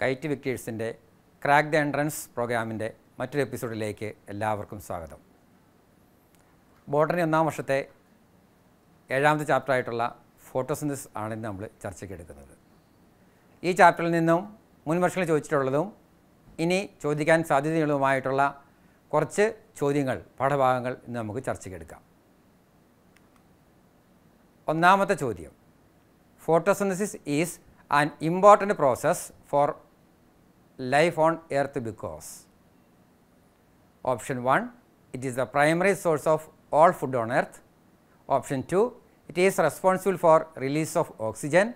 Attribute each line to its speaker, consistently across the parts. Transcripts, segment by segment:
Speaker 1: KITE വിക്കേഴ്സിൻ്റെ crack the entrance പ്രോഗ്രാമിൻ്റെ മറ്റൊരു എപ്പിസോഡിലേക്ക് എല്ലാവർക്കും സ്വാഗതം ബോട്ടണി ഒന്നാം വർഷത്തെ ഏഴാമത്തെ ചാപ്റ്ററായിട്ടുള്ള ഫോട്ടോസിന്തസ് ആണ് ഇന്ന് നമ്മൾ ചർച്ചയ്ക്ക് എടുക്കുന്നത് ഈ ചാപ്റ്ററിൽ നിന്നും മുൻ വർഷങ്ങളിൽ ചോദിച്ചിട്ടുള്ളതും ഇനി ചോദിക്കാൻ സാധ്യതയുള്ളതുമായിട്ടുള്ള കുറച്ച് ചോദ്യങ്ങൾ പാഠഭാഗങ്ങൾ ഇന്ന് നമുക്ക് ചർച്ചയ്ക്ക് എടുക്കാം ഒന്നാമത്തെ ചോദ്യം photosynthesis is an important process for life on earth because option 1 it is the primary source of all food on earth option 2 it is responsible for release of oxygen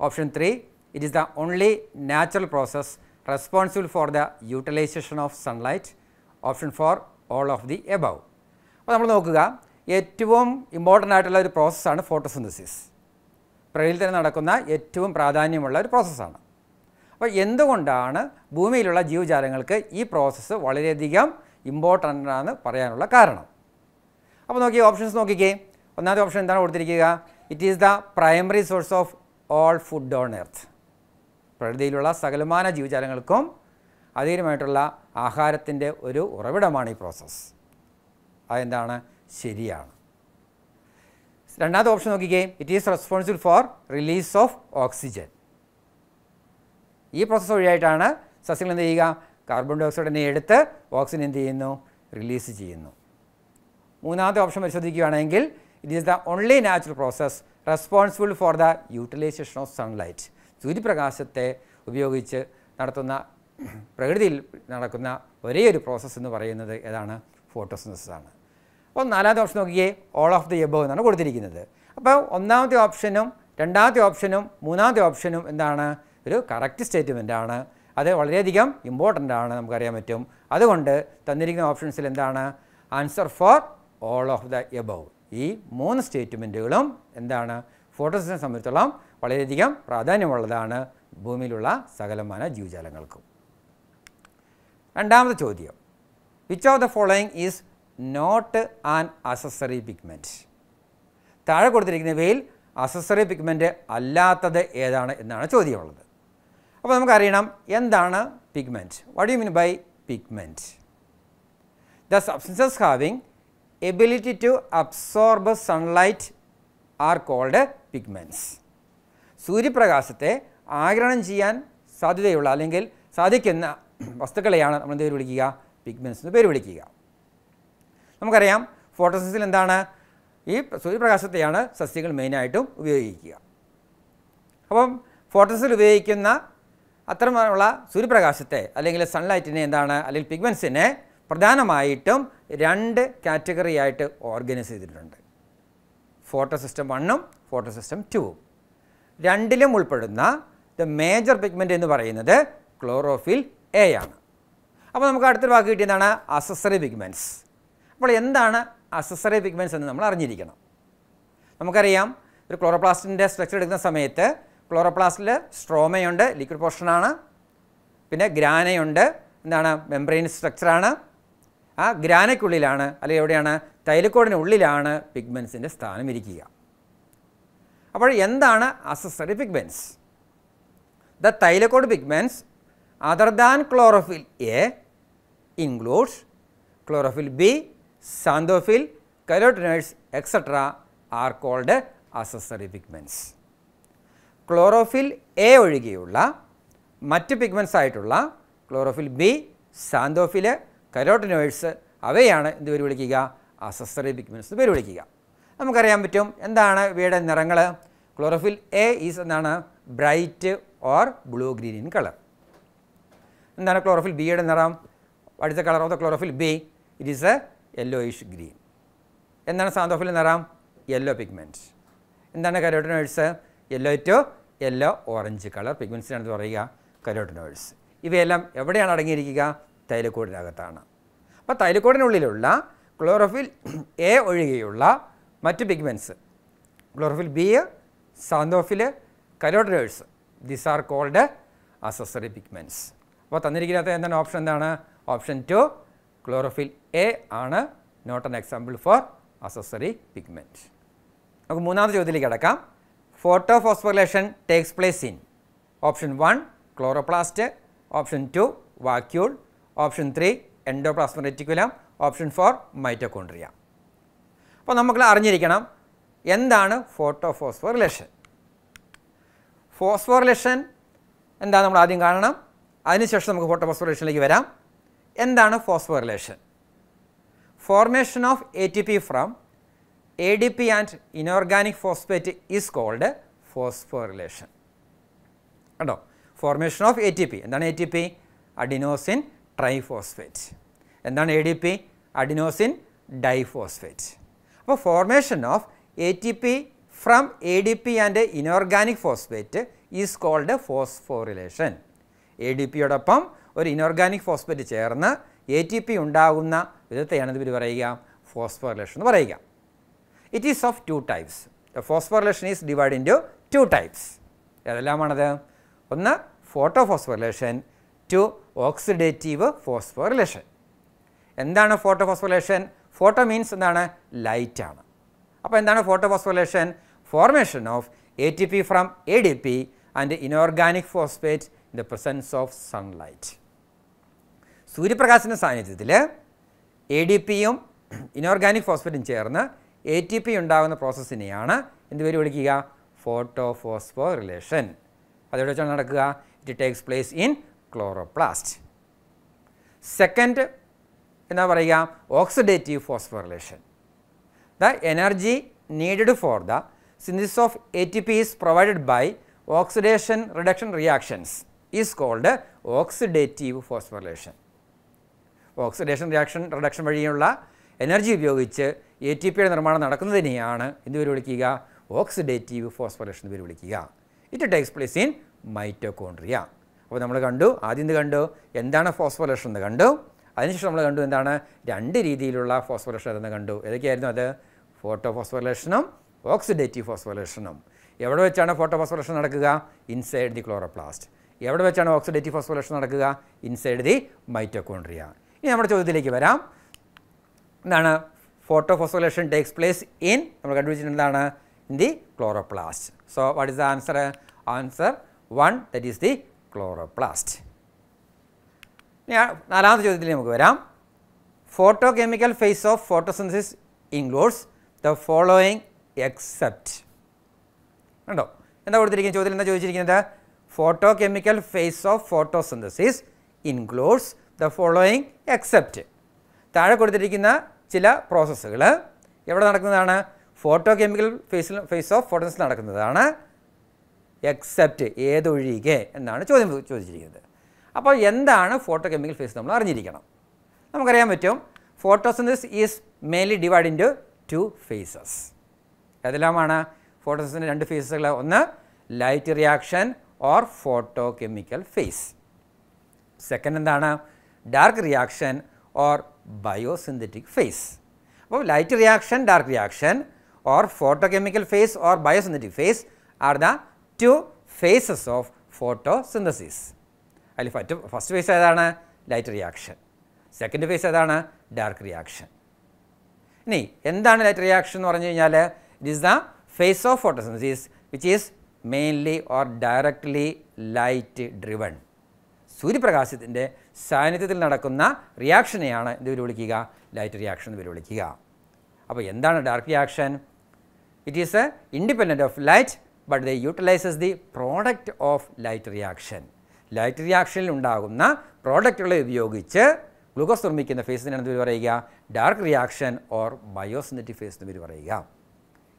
Speaker 1: option 3 it is the only natural process responsible for the utilization of sunlight option 4 all of the above അപ്പോൾ നമ്മൾ നോക്കുക ഏറ്റവും important ആയിട്ടുള്ള ഒരു പ്രോസസ്സാണ് photosynthesis പ്രകൃതിയിൽ തന്നെ നടക്കുന്ന ഏറ്റവും പ്രാധാന്യമുള്ള ഒരു പ്രോസസ്സാണ് അപ്പോൾ എന്തുകൊണ്ടാണ് ഭൂമിയിലുള്ള ജീവജാലങ്ങൾക്ക് ഈ പ്രോസസ്സ് വളരെയധികം ഇമ്പോർട്ടൻ്റ് ആണെന്ന് പറയാനുള്ള കാരണം അപ്പോൾ നോക്കി ഓപ്ഷൻസ് നോക്കിക്കേ ഒന്നാമത്തെ ഓപ്ഷൻ എന്താണ് കൊടുത്തിരിക്കുക it is the primary source of all food on earth പ്രകൃതിയിലുള്ള സകലമാന ജീവജാലങ്ങൾക്കും അതീരമായിട്ടുള്ള ആഹാരത്തിൻ്റെ ഒരു ഉറവിടമാണ് ഈ പ്രോസസ്സ് അതെന്താണ് ശരിയാണ് രണ്ടാമത്തെ ഓപ്ഷൻ നോക്കിക്കേ it is responsible for release of oxygen ഈ പ്രോസസ്സ് വഴിയായിട്ടാണ് സസ്യങ്ങൾ എന്ത് ചെയ്യുക കാർബൺ ഡയോക്സൈഡിനെ എടുത്ത് ഓക്സിജൻ എന്ത് ചെയ്യുന്നു റിലീസ് ചെയ്യുന്നു മൂന്നാമത്തെ ഓപ്ഷൻ പരിശോധിക്കുകയാണെങ്കിൽ it is the only natural process responsible for the utilisation of sunlight സൂര്യപ്രകാശത്തെ ഉപയോഗിച്ച് നടത്തുന്ന പ്രകൃതിയിൽ നടക്കുന്ന ഒരേ ഒരു പ്രോസസ്സ് എന്ന് പറയുന്നത് ഏതാണ് ഫോട്ടോസിന്തസിസ് ആണ് അപ്പോൾ നാലാമത്തെ ഓപ്ഷൻ നോക്കിയേ ഓൾ ഓഫ് ദി എബോ എന്നാണ് കൊടുത്തിരിക്കുന്നത് അപ്പോൾ ഒന്നാമത്തെ ഓപ്ഷനും രണ്ടാമത്തെ ഓപ്ഷനും മൂന്നാമത്തെ ഓപ്ഷനും എന്താണ് ഒരു കറക്റ്റ് സ്റ്റേറ്റ്മെൻറ്റാണ് അത് വളരെയധികം ഇമ്പോർട്ടൻ്റ് ആണ് നമുക്കറിയാൻ പറ്റും അതുകൊണ്ട് തന്നിരിക്കുന്ന ഓപ്ഷൻസിൽ എന്താണ് answer for all of the above ഈ മൂന്ന് സ്റ്റേറ്റ്മെൻറ്റുകളും എന്താണ് ഫോട്ടോസിനെ സംബന്ധിച്ചോളം വളരെയധികം പ്രാധാന്യമുള്ളതാണ് ഭൂമിയിലുള്ള സകലമാന ജീവജാലങ്ങൾക്കും രണ്ടാമത്തെ ചോദ്യം which of the following is not an accessory pigment താഴെ കൊടുത്തിരിക്കുന്നവയിൽ അസസറി പിഗ്മെൻറ്റ് അല്ലാത്തത് ഏതാണ് എന്നാണ് ചോദ്യമുള്ളത് അപ്പോൾ നമുക്കറിയണം എന്താണ് pigment what you mean by pigment the substances having ability to absorb sunlight are called pigments സൂര്യപ്രകാശത്തെ ആഗിരണം ചെയ്യാൻ സാധ്യതയുള്ള അല്ലെങ്കിൽ സാധിക്കുന്ന വസ്തുക്കളെയാണ് നമ്മൾ എന്ത് പേര് വിളിക്കുക പിഗ്മെൻസ് എന്ന് പേര് വിളിക്കുക നമുക്കറിയാം ഫോട്ടോസിസിൽ എന്താണ് ഈ സൂര്യപ്രകാശത്തെയാണ് സസ്യങ്ങൾ മെയിനായിട്ടും ഉപയോഗിക്കുക അപ്പം ഫോട്ടോസിൽ ഉപയോഗിക്കുന്ന അത്തരമുള്ള സൂര്യപ്രകാശത്തെ അല്ലെങ്കിൽ സൺലൈറ്റിനെ എന്താണ് അല്ലെങ്കിൽ പിഗ്മെൻസിനെ പ്രധാനമായിട്ടും രണ്ട് കാറ്റഗറി ആയിട്ട് ഓർഗനൈസ് ചെയ്തിട്ടുണ്ട് ഫോട്ടോ സിസ്റ്റം വണ്ണും ഫോട്ടോ സിസ്റ്റം ടുവും രണ്ടിലും ഉൾപ്പെടുന്ന ദ മേജർ പിഗ്മെൻ്റ് എന്ന് പറയുന്നത് ക്ലോറോഫിൽ എ ആണ് അപ്പോൾ നമുക്ക് അടുത്തൊരു വാക്ക് കിട്ടിയതാണ് അസസറി പിഗ്മെൻറ്റ്സ് അപ്പോൾ എന്താണ് അസസറി പിഗ്മെൻറ്റ്സ് എന്ന് നമ്മൾ അറിഞ്ഞിരിക്കണം നമുക്കറിയാം ഒരു ക്ലോറോപ്ലാസ്റ്റിൻ്റെ സ്ട്രക്ചർ എടുക്കുന്ന സമയത്ത് ക്ലോറോപ്ലാസ്റ്റിൽ സ്ട്രോമയുണ്ട് ലിക്വിഡ് പോർഷനാണ് പിന്നെ ഗ്രാനയുണ്ട് എന്താണ് മെംബ്രെയിൻ സ്ട്രക്ചറാണ് ആ ഗ്രാനയ്ക്കുള്ളിലാണ് അല്ലെങ്കിൽ എവിടെയാണ് തൈലക്കോടിനുള്ളിലാണ് പിഗ്മെൻസിൻ്റെ സ്ഥാനം ഇരിക്കുക അപ്പോൾ എന്താണ് accessory pigments the thylakoid pigments other than chlorophyll A includes chlorophyll B xanthophyll carotenoids etcetera are called accessory pigments chlorophyll A ഒഴികെയുള്ള മറ്റ് പിഗ്മെൻസ് ആയിട്ടുള്ള ക്ലോറോഫിൽ ബി സാന്തോഫില് കരോട്ടനോയിഡ്സ് അവയാണ് എന്ത് പേര് വിളിക്കുക അസസറി പിഗ്മെൻസ് പേര് വിളിക്കുക നമുക്കറിയാൻ പറ്റും എന്താണ് ഇവയുടെ നിറങ്ങൾ ക്ലോറോഫിൽ എ ഈസ് എന്താണ് bright or blue green in colour എന്താണ് ക്ലോറോഫിൽ ബിയുടെ നിറം അടുത്ത colour of the chlorophyll B it is a yellowish green എന്താണ് സാന്തോഫിൽ നിറം യെല്ലോ പിഗ്മെൻറ്റ് എന്താണ് carotenoids yellow to yellow orange colour പിഗ്മെൻസിനാണെന്ന് പറയുക കരോട്ടിനോയിഡ്സ് ഇവയെല്ലാം എവിടെയാണ് അടങ്ങിയിരിക്കുക തൈലക്കോടിനകത്താണ് അപ്പോൾ തൈലക്കോടിനുള്ളിലുള്ള ക്ലോറോഫിൽ എ ഒഴികെയുള്ള മറ്റ് pigments chlorophyll B xanthophyll carotenoids this are called accessory pigments അപ്പോൾ തന്നിരിക്കുന്നത് എന്താണ് ഓപ്ഷൻ എന്താണ് ഓപ്ഷൻ ടു ക്ലോറോഫിൽ എ ആണ് not an example for accessory pigment നമുക്ക് മൂന്നാമത്തെ ചോദ്യത്തിലേക്ക് അടക്കാം photophosphorylation takes place in? Option 1 chloroplast, option 2 vacuole, option 3 endoplasmic reticulum, option 4 mitochondria. അപ്പോൾ നമ്മൾ അറിഞ്ഞിരിക്കണം എന്താണ് ഫോട്ടോഫോസ്ഫോറിലേഷൻ ഫോസ്ഫോറിലേഷൻ എന്താ നമ്മൾ ആദ്യം കാണണം അതിനുശേഷം നമുക്ക് ഫോട്ടോഫോസ്ഫോറിലേഷനിലേക്ക് വരാം എന്താണ് phosphorylation formation of A T P from ADP and inorganic phosphate is called phosphorylation. കണ്ടോ formation of A T P എന്താണ് A T P adenosine triphosphate എന്താണ് A D P adenosine diphosphate അപ്പോൾ formation of A T P from A D P and inorganic phosphate is called phosphorylation A D പിയോടൊപ്പം ഒരു inorganic phosphate ചേർന്ന് A T P ഉണ്ടാകുന്ന വിധത്തെയാണ് ഇവർ പറയുക phosphorylation എന്ന് പറയുക it is of two types. The phosphorylation is divided into two types. ഏതെല്ലാമാണത് ഒന്ന് photo phosphorylation two oxidative phosphorylation എന്താണ് ഫോട്ടോ ഫോസ്ഫോറിലേഷൻ ഫോട്ടോ മീൻസ് എന്താണ് ലൈറ്റ് ആണ് അപ്പോൾ എന്താണ് photo phosphorylation formation of A T P from A D P and inorganic phosphate in the presence of sunlight സൂര്യപ്രകാശിൻ്റെ സാന്നിധ്യത്തിൽ A D പിയും inorganic ഫോസ്ഫേറ്റും ചേർന്ന് എ ടി പി ഉണ്ടാകുന്ന പ്രോസസ്സിനെയാണ് എന്ത് പേര് വിളിക്കുക ഫോട്ടോ ഫോസ്ഫോ റിലേഷൻ അതെവിടെ വെച്ചാണ് നടക്കുക it takes place in chloroplast second എന്താ പറയുക oxidative phosphorylation the energy needed for the synthesis of A T P is provided by oxidation reduction reactions is called oxidative phosphorylation oxidation reaction reduction വഴിയുള്ള energy ഉപയോഗിച്ച് A T പിയുടെ നിർമ്മാണം നടക്കുന്നതിനെയാണ് എന്ത് പേര് വിളിക്കുക oxidative ഫോസ്ഫറേഷൻ എന്ന് പേര് വിളിക്കുക it takes place in mitochondria അപ്പോൾ നമ്മൾ കണ്ടു ആദ്യം ഇത് കണ്ടു എന്താണ് ഫോസ്ഫറേഷൻ എന്ന് കണ്ടു അതിനുശേഷം നമ്മൾ കണ്ടു എന്താണ് രണ്ട് രീതിയിലുള്ള ഫോസ്ഫറേഷൻ എന്ന് കണ്ടു ഏതൊക്കെയായിരുന്നു അത് ഫോട്ടോ ഫോസ്ഫറേഷനും ഓക്സിഡേറ്റീവ് ഫോസ്ഫറേഷനും എവിടെ വെച്ചാണ് ഫോട്ടോ ഫോസ്ഫറേഷൻ നടക്കുക ഇൻസൈഡ് ദി ക്ലോറോപ്ലാസ്റ്റ് എവിടെ വെച്ചാണ് ഓക്സിഡേറ്റീവ് ഫോസ്ഫറേഷൻ നടക്കുക ഇൻസൈഡ് ദി മൈറ്റോകോൺഡ്രിയ ഇനി നമ്മുടെ ചോദ്യത്തിലേക്ക് വരാം എന്താണ് photophosphorylation takes place ഇൻ നമ്മൾ കണ്ടുപിടിച്ചിട്ടുണ്ടാണ് in the chloroplast so what is the answer answer one that is the chloroplast നാലാമത്തെ ചോദ്യത്തിൽ നമുക്ക് വരാം photo chemical phase of photosynthesis includes the following except ഉണ്ടോ എന്താ കൊടുത്തിരിക്കുന്നത് ചോദ്യം എന്താ ചോദിച്ചിരിക്കുന്നത് photo chemical phase of photosynthesis includes the following except താഴെ കൊടുത്തിരിക്കുന്ന ചില പ്രോസസ്സുകൾ എവിടെ നടക്കുന്നതാണ് ഫോട്ടോ കെമിക്കൽ ഫേസിൽ ഫേസ് ഓഫ് ഫോട്ടോൺസ് നടക്കുന്നതാണ് എക്സെപ്റ്റ് ഏതൊഴികെ എന്നാണ് ചോദ്യം ചോദിച്ചിരിക്കുന്നത് അപ്പോൾ എന്താണ് ഫോട്ടോ കെമിക്കൽ ഫേസ് നമ്മൾ അറിഞ്ഞിരിക്കണം നമുക്കറിയാൻ പറ്റും photosynthesis is mainly divide in two phases ഏതെല്ലാമാണ് ഫോട്ടോസിൻ്റെ രണ്ട് ഫേസസുകൾ ഒന്ന് light reaction or photo chemical phase second എന്താണ് dark reaction or biosynthetic phase. Well, light reaction, dark reaction or photochemical phase or biosynthetic phase are the two phases of photosynthesis. First phase is light reaction, second phase is dark reaction. Now, what is light reaction? It is the phase of photosynthesis which is mainly or directly light driven. സൂര്യപ്രകാശത്തിൻ്റെ സാന്നിധ്യത്തിൽ നടക്കുന്ന റിയാക്ഷനെയാണ് എന്ത് വിളിക്കുക light reaction എന്ന് വിളിക്കുക അപ്പോൾ എന്താണ് dark reaction it is a independent of light but the utilises the product of light reaction light റിയാക്ഷനിൽ ഉണ്ടാകുന്ന പ്രോഡക്റ്റുകളെ ഉപയോഗിച്ച് ഗ്ലൂക്കോസ് നിർമ്മിക്കുന്ന ഫേസിനെ എന്ത് പറയുക dark reaction or biosynthetic phase എന്ന് പേര് പറയുക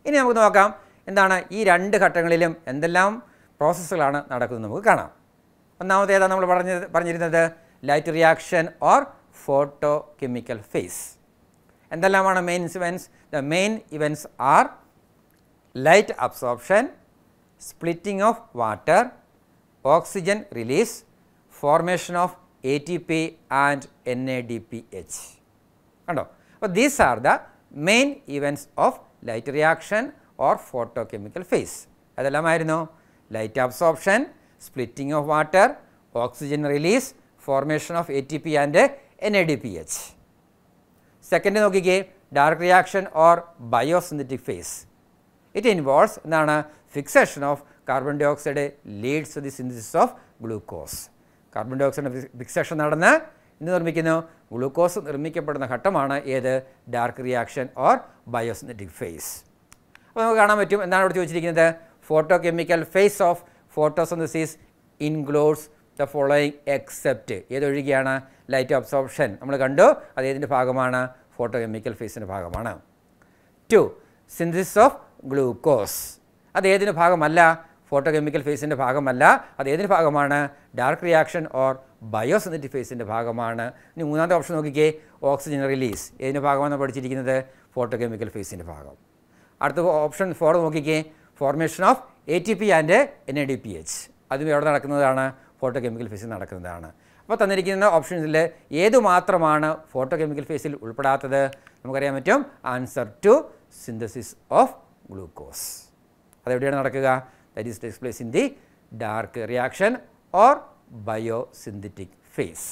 Speaker 1: ഇനി നമുക്ക് നോക്കാം എന്താണ് ഈ രണ്ട് ഘട്ടങ്ങളിലും എന്തെല്ലാം പ്രോസസ്സുകളാണ് നടക്കുന്നത് നമുക്ക് കാണാം ഒന്നാമത്തേതാണ് നമ്മൾ പറഞ്ഞ പറഞ്ഞിരുന്നത് light reaction or photo chemical phase എന്തെല്ലാമാണ് main events the main events are light absorption splitting of water oxygen release formation of A T P and N A D P H കണ്ടോ അപ്പോൾ these are the main events of light reaction or photo chemical phase അതെല്ലാമായിരുന്നു light absorption splitting of water, oxygen release, formation of ATP and NADPH. Second നോക്കിക്കേ dark reaction or biosynthetic phase it involves എന്താണ് fixation of carbon dioxide leads to the synthesis of glucose carbon ഡൈ ഓക്സൈഡിൻ്റെ fixation നടന്ന് എന്ത് നിർമ്മിക്കുന്നു glucose നിർമ്മിക്കപ്പെടുന്ന ഘട്ടമാണ് ഏത് dark reaction or biosynthetic phase അപ്പോൾ നമുക്ക് കാണാൻ പറ്റും എന്താണ് ഇവിടെ ചോദിച്ചിരിക്കുന്നത് photo chemical phase of photosynthesis includes the following except ഏതൊഴുകിയാണ് ലൈറ്റ് അബ്സോർപ്ഷൻ നമ്മൾ കണ്ടു അത് ഏതിൻ്റെ ഭാഗമാണ് ഫോട്ടോ കെമിക്കൽ ഫേസിൻ്റെ ഭാഗമാണ് ടു സിന്തസിസ് ഓഫ് ഗ്ലൂക്കോസ് അത് ഏതിൻ്റെ ഭാഗമല്ല ഫോട്ടോ കെമിക്കൽ ഫേസിൻ്റെ ഭാഗമല്ല അത് ഏതിൻ്റെ ഭാഗമാണ് ഡാർക്ക് റിയാക്ഷൻ ഓർ ബയോസിന്തറ്റിക് ഫേസിൻ്റെ ഭാഗമാണ് ഇനി മൂന്നാമത്തെ ഓപ്ഷൻ നോക്കിക്കേ ഓക്സിജൻ റിലീസ് ഏതിൻ്റെ ഭാഗമാണ് പഠിച്ചിരിക്കുന്നത് ഫോട്ടോ കെമിക്കൽ ഫേസിൻ്റെ ഭാഗം അടുത്ത ഓപ്ഷൻ ഫോർ നോക്കിക്കേ formation of A T P and N A D P H അതും എവിടെ നടക്കുന്നതാണ് ഫോട്ടോ കെമിക്കൽ ഫേസിൽ നടക്കുന്നതാണ് അപ്പോൾ തന്നിരിക്കുന്ന ഓപ്ഷൻസിൽ ഏതു മാത്രമാണ് ഫോട്ടോ കെമിക്കൽ ഫേസിൽ ഉൾപ്പെടാത്തത് നമുക്കറിയാൻ പറ്റും answer two synthesis of glucose അതെവിടെയാണ് നടക്കുക that is takes place in the dark reaction or biosynthetic phase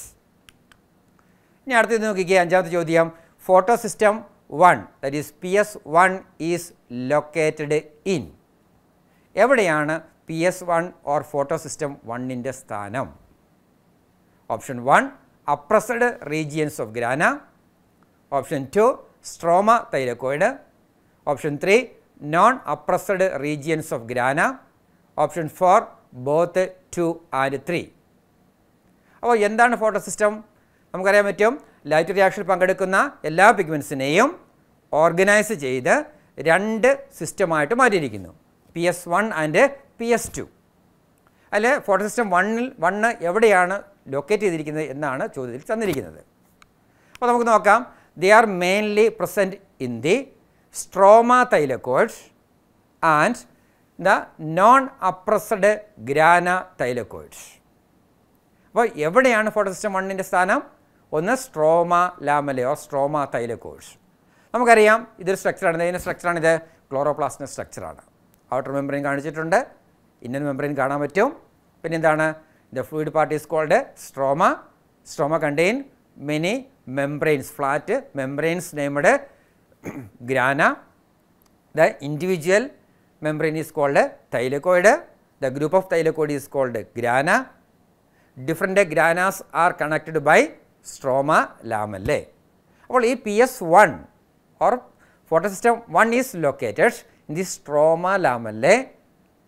Speaker 1: ഇനി അടുത്തത് നോക്കിക്കുക അഞ്ചാമത്തെ ചോദ്യം photosystem one that is P S one is located in എവിടെയാണ് P S one or photosystem വണ്ണിൻ്റെ സ്ഥാനം option one appressed regions of grana option two stroma thylakoid option three non appressed regions of grana option four both two and three അപ്പോൾ എന്താണ് photosystem നമുക്കറിയാൻ പറ്റും light റിയാക്ഷനിൽ പങ്കെടുക്കുന്ന എല്ലാ പിഗ്മെൻസിനെയും organise ചെയ്ത് രണ്ട് സിസ്റ്റമായിട്ട് മാറ്റിയിരിക്കുന്നു P S one and P S two അല്ലെ ഫോട്ടോ സിസ്റ്റം വണ്ണിൽ വണ്ണ് എവിടെയാണ് ലൊക്കേറ്റ് ചെയ്തിരിക്കുന്നത് എന്നാണ് ചോദ്യത്തിൽ തന്നിരിക്കുന്നത് അപ്പോൾ നമുക്ക് നോക്കാം they are mainly present in the stroma thylakoids and the non appressed grana thylakoids അപ്പോൾ എവിടെയാണ് സിസ്റ്റം വണ്ണിൻ്റെ സ്ഥാനം ഒന്ന് സ്ട്രോമ ലാമലയോ സ്ട്രോമ തൈലക്കോയിഡ്സ് നമുക്കറിയാം ഇതൊരു സ്ട്രക്ചറാണ് ഇതിൻ്റെ സ്ട്രക്ചറാണിത് ക്ലോറോപ്ലാസ്റ്റിൻ്റെ സ്ട്രക്ചറാണ് outer membrane kaanichittunde inner membrane kaanan pattum pin endana the fluid part is called stroma stroma contains many membranes flat membranes named grana the individual membrane is called thylakoid the group of thylakoid is called grana different granas are connected by stroma lamellae appol ee ps1 or photosystem 1 is located in the stroma lamellae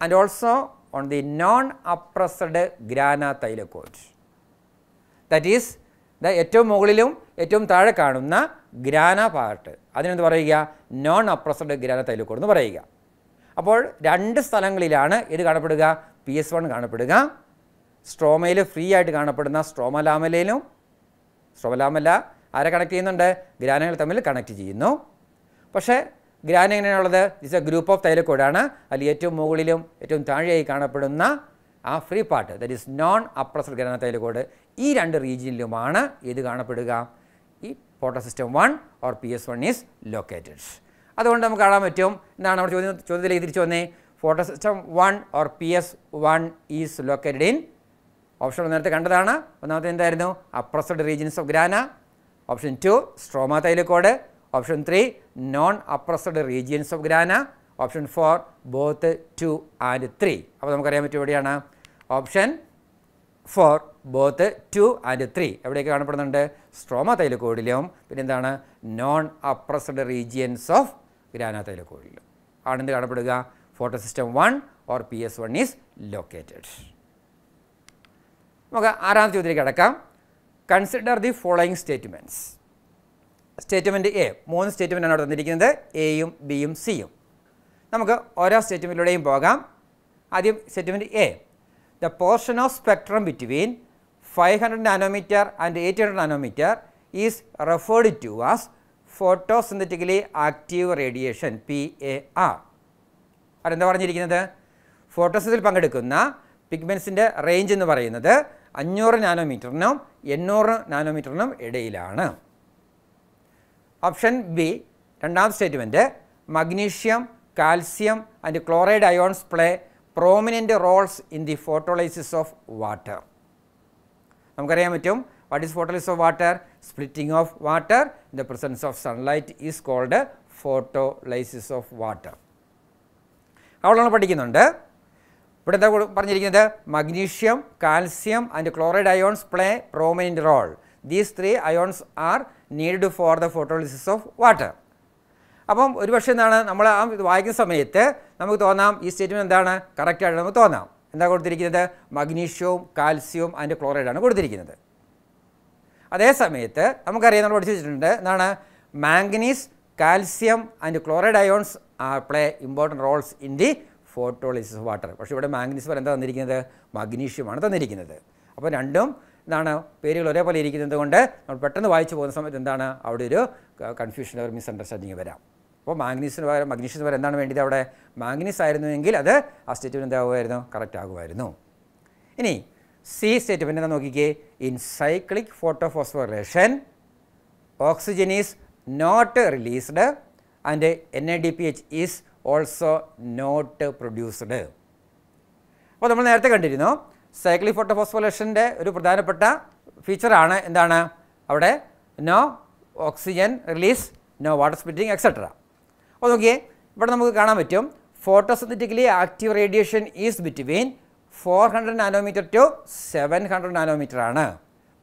Speaker 1: and also on the non-appressed grana thylakoid. That is, the ഏറ്റവും മുകളിലും ഏറ്റവും താഴെ കാണുന്ന grana part അതിനെന്ത് പറയുക non appressed grana തൈലക്കോട് എന്ന് പറയുക അപ്പോൾ രണ്ട് സ്ഥലങ്ങളിലാണ് ഇത് കാണപ്പെടുക പി എസ് വൺ കാണപ്പെടുക സ്ട്രോമയിൽ ഫ്രീ ആയിട്ട് കാണപ്പെടുന്ന സ്ട്രോമലാമലയിലും സ്ട്രോമലാമല ആരെ കണക്ട് ചെയ്യുന്നുണ്ട് ഗ്രാനകൾ തമ്മിൽ കണക്ട് ചെയ്യുന്നു പക്ഷേ ഗ്രാൻ എങ്ങനെയാണുള്ളത് ഇറ്റ്സ് എ ഗ്രൂപ്പ് ഓഫ് തൈലക്കോഡാണ് അതിൽ ഏറ്റവും മുകളിലും ഏറ്റവും താഴെയായി കാണപ്പെടുന്ന ആ free part that is non appressed grana thylakoid ഈ രണ്ട് റീജിയനിലുമാണ് ഇത് കാണപ്പെടുക ഈ photosystem one or P S one is located അതുകൊണ്ട് നമുക്ക് കാണാൻ പറ്റും എന്താണ് നമ്മുടെ ചോദ്യം ചോദ്യത്തിലേക്ക് തിരിച്ചു വന്നേ photosystem one or P S one is located in option നേരത്തെ കണ്ടതാണ് ഒന്നാമത്തെ എന്തായിരുന്നു appressed regions of grana option two stroma thylakoid option 3 non oppressed regions of grana option 4 both 2 and 3. അപ്പോൾ നമുക്കറിയാൻ പറ്റും എവിടെയാണ് option four both two and three എവിടെയൊക്കെ കാണപ്പെടുന്നുണ്ട് സ്ട്രോമ തൈലക്കോടിലും പിന്നെന്താണ് non appressed regions of grana തൈലക്കോടിലും ആണെന്ത് കാണപ്പെടുക photosystem one or P S one is located നമുക്ക് ആറാമത്തെ ചോദ്യത്തിലേക്ക് അടക്കാം consider the following statements statement A മൂന്ന് സ്റ്റേറ്റ്മെൻറ്റാണ് അവിടെ തന്നിരിക്കുന്നത് എയും ബിയും സിയും നമുക്ക് ഓരോ സ്റ്റേറ്റ്മെൻറ്റിലൂടെയും പോകാം ആദ്യം statement A the portion of spectrum between five hundred nanometer and eight hundred nanometer is referred to as photosynthetically active radiation P A R അതെന്താ പറഞ്ഞിരിക്കുന്നത് ഫോട്ടോസിൽ പങ്കെടുക്കുന്ന പിഗ്മെൻസിൻ്റെ റേഞ്ച് എന്ന് പറയുന്നത് അഞ്ഞൂറ് നാനോമീറ്ററിനും എണ്ണൂറ് നാനോമീറ്ററിനും ഇടയിലാണ് ഓപ്ഷൻ ബി രണ്ടാം statement magnesium calcium and chloride ions play prominent roles in the photolysis of water നമുക്കറിയാൻ പറ്റും what is photolysis of water splitting of water in the presence of sunlight is called photolysis of water അവളാണ് പഠിക്കുന്നുണ്ട് ഇവിടെ എന്താ പറഞ്ഞിരിക്കുന്നത് magnesium calcium and chloride ions play prominent role these three ions are need for the photolysis of water അപ്പം ഒരുപക്ഷെ എന്താണ് നമ്മൾ ആ വായിക്കുന്ന സമയത്ത് നമുക്ക് തോന്നാം ഈ സ്റ്റേറ്റ്മെൻറ്റ് എന്താണ് കറക്റ്റായിട്ട് നമുക്ക് തോന്നാം എന്താ കൊടുത്തിരിക്കുന്നത് മഗ്നീഷ്യവും കാൽസ്യവും അതിൻ്റെ ക്ലോറൈഡാണ് കൊടുത്തിരിക്കുന്നത് അതേ സമയത്ത് നമുക്കറിയാം നമ്മൾ പഠിച്ചു വെച്ചിട്ടുണ്ട് എന്താണ് manganese calcium and chloride ions are play important roles in the photolysis water പക്ഷേ ഇവിടെ മാംഗനീസ് വരെ എന്താ തന്നിരിക്കുന്നത് മഗ്നീഷ്യമാണ് തന്നിരിക്കുന്നത് അപ്പോൾ രണ്ടും എന്താണ് പേരുകൾ ഒരേപോലെ ഇരിക്കുന്നത് കൊണ്ട് നമ്മൾ പെട്ടെന്ന് വായിച്ചു പോകുന്ന സമയത്ത് എന്താണ് അവിടെ ഒരു കൺഫ്യൂഷൻ ഒരു മിസ്അണ്ടർസ്റ്റാൻഡിങ് വരാം അപ്പോൾ മാഗ്നീസിന് പകരം മഗ്നീഷ്യസ് പകരം എന്താണ് വേണ്ടത് അവിടെ മാഗ്നീസ് ആയിരുന്നുവെങ്കിൽ അത് ആ സ്റ്റേറ്റ്മെൻറ്റ് എന്താകുമായിരുന്നു കറക്റ്റ് ആകുമായിരുന്നു ഇനി സി സ്റ്റേറ്റ്മെൻ്റ് എന്താ നോക്കിക്കേ in cyclic photophosphorylation oxygen is not released and N A D P H is also not produced അപ്പോൾ നമ്മൾ നേരത്തെ കണ്ടിരുന്നു സൈക്ലി ഫോട്ടോഫോസ്ഫോലേഷൻ്റെ ഒരു പ്രധാനപ്പെട്ട ഫീച്ചറാണ് എന്താണ് അവിടെ no oxygen release no water splitting etcetera അപ്പോൾ നോക്കിയേ ഇവിടെ നമുക്ക് കാണാൻ പറ്റും photosynthetically active radiation is between four hundred nanometer to seven hundred nanometer ആണ്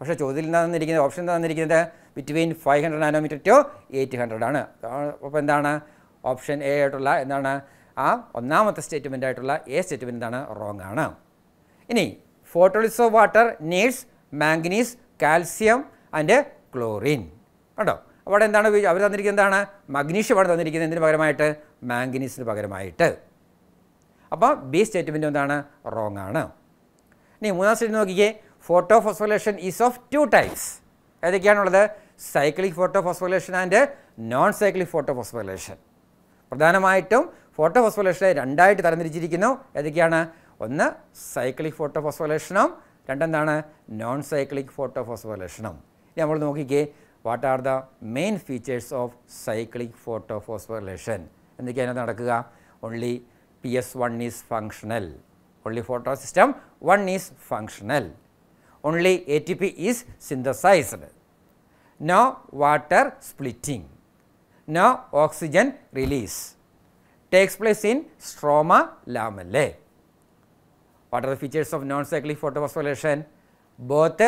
Speaker 1: പക്ഷേ ചോദ്യത്തിൽ എന്താ തന്നിരിക്കുന്നത് ഓപ്ഷൻ എന്താ തന്നിരിക്കുന്നത് between five hundred nanometer to eight hundred ആണ് അപ്പോൾ എന്താണ് ഓപ്ഷൻ എ ആയിട്ടുള്ള എന്താണ് ആ ഒന്നാമത്തെ സ്റ്റേറ്റ്മെൻ്റ് ആയിട്ടുള്ള എ സ്റ്റേറ്റ്മെൻറ്റ് എന്താണ് റോങ് ആണ് ഇനി photolysis of water needs manganese calcium and chlorine കണ്ടോ അവിടെ എന്താണ് അവർ തന്നിരിക്കുന്നത് എന്താണ് മഗ്നീഷ്യം മഗ്നീഷ്യമാണ് തന്നിരിക്കുന്നത് എന്തിനു പകരമായിട്ട് മാംഗനീസിന് പകരമായിട്ട് അപ്പോൾ ബി സ്റ്റേറ്റ്മെൻറ്റ് എന്താണ് റോങ് ആണ് ഇനി മൂന്നാം സ്റ്റേറ്റ് നോക്കിക്കേ photophosphorylation is of two types ഏതൊക്കെയാണുള്ളത് cyclic photophosphorylation and non cyclic photophosphorylation പ്രധാനമായിട്ടും ഫോട്ടോ ഫോസ്ഫോലേഷനെ രണ്ടായിട്ട് തരംതിരിച്ചിരിക്കുന്നു ഏതൊക്കെയാണ് ഒന്ന് സൈക്ലിക് ഫോട്ടോ ഫോസ്ഫോലേഷനും രണ്ടെന്താണ് നോൺ സൈക്ലിക് ഫോട്ടോ ഫോസ്ഫോലേഷനും ഇനി നമ്മൾ നോക്കിക്കേ what are the main features of cyclic photophosphorylation എന്തൊക്കെയാണ് നടക്കുക only P S one is functional only photosystem one is functional only A T P is synthesized no water splitting no oxygen release takes place in stroma lamellae what are the features of non-cyclic photophosphorylation? Both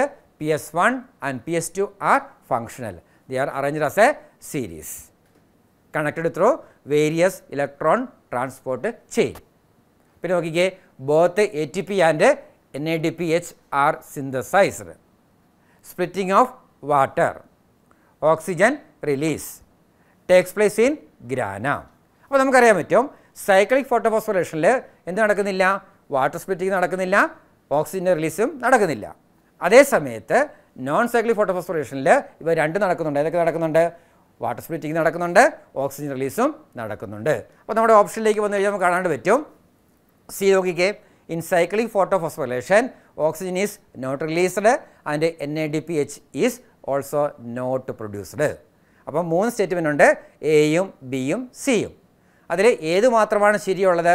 Speaker 1: PS1 and PS2 are functional. They are arranged as a series connected through various electron transport chain. Both ATP and NADPH are synthesized. Splitting of water, oxygen release takes place in grana. Now, we will cyclic photophosphorylation. What is water splitting നടക്കുന്നില്ല oxygen റിലീസും നടക്കുന്നില്ല അതേ സമയത്ത് non cyclic ഫോട്ടോഫോസ്ഫോറേഷനിൽ ഇവ രണ്ട് നടക്കുന്നുണ്ട് ഏതൊക്കെ നടക്കുന്നുണ്ട് വാട്ടർ സ്പ്ലിറ്റിംഗ് നടക്കുന്നുണ്ട് ഓക്സിജൻ റിലീസും നടക്കുന്നുണ്ട് അപ്പോൾ നമ്മുടെ ഓപ്ഷനിലേക്ക് വന്നു കഴിഞ്ഞാൽ നമുക്ക് കാണാണ്ട് പറ്റും സി നോക്കിക്കേ in cyclic photophosphorylation oxygen is not released and N A D P H is also not produced അപ്പം മൂന്ന് സ്റ്റേറ്റ്മെൻ്റ് ഉണ്ട് എയും ബിയും സിയും അതിൽ ഏത് മാത്രമാണ് ശരിയുള്ളത്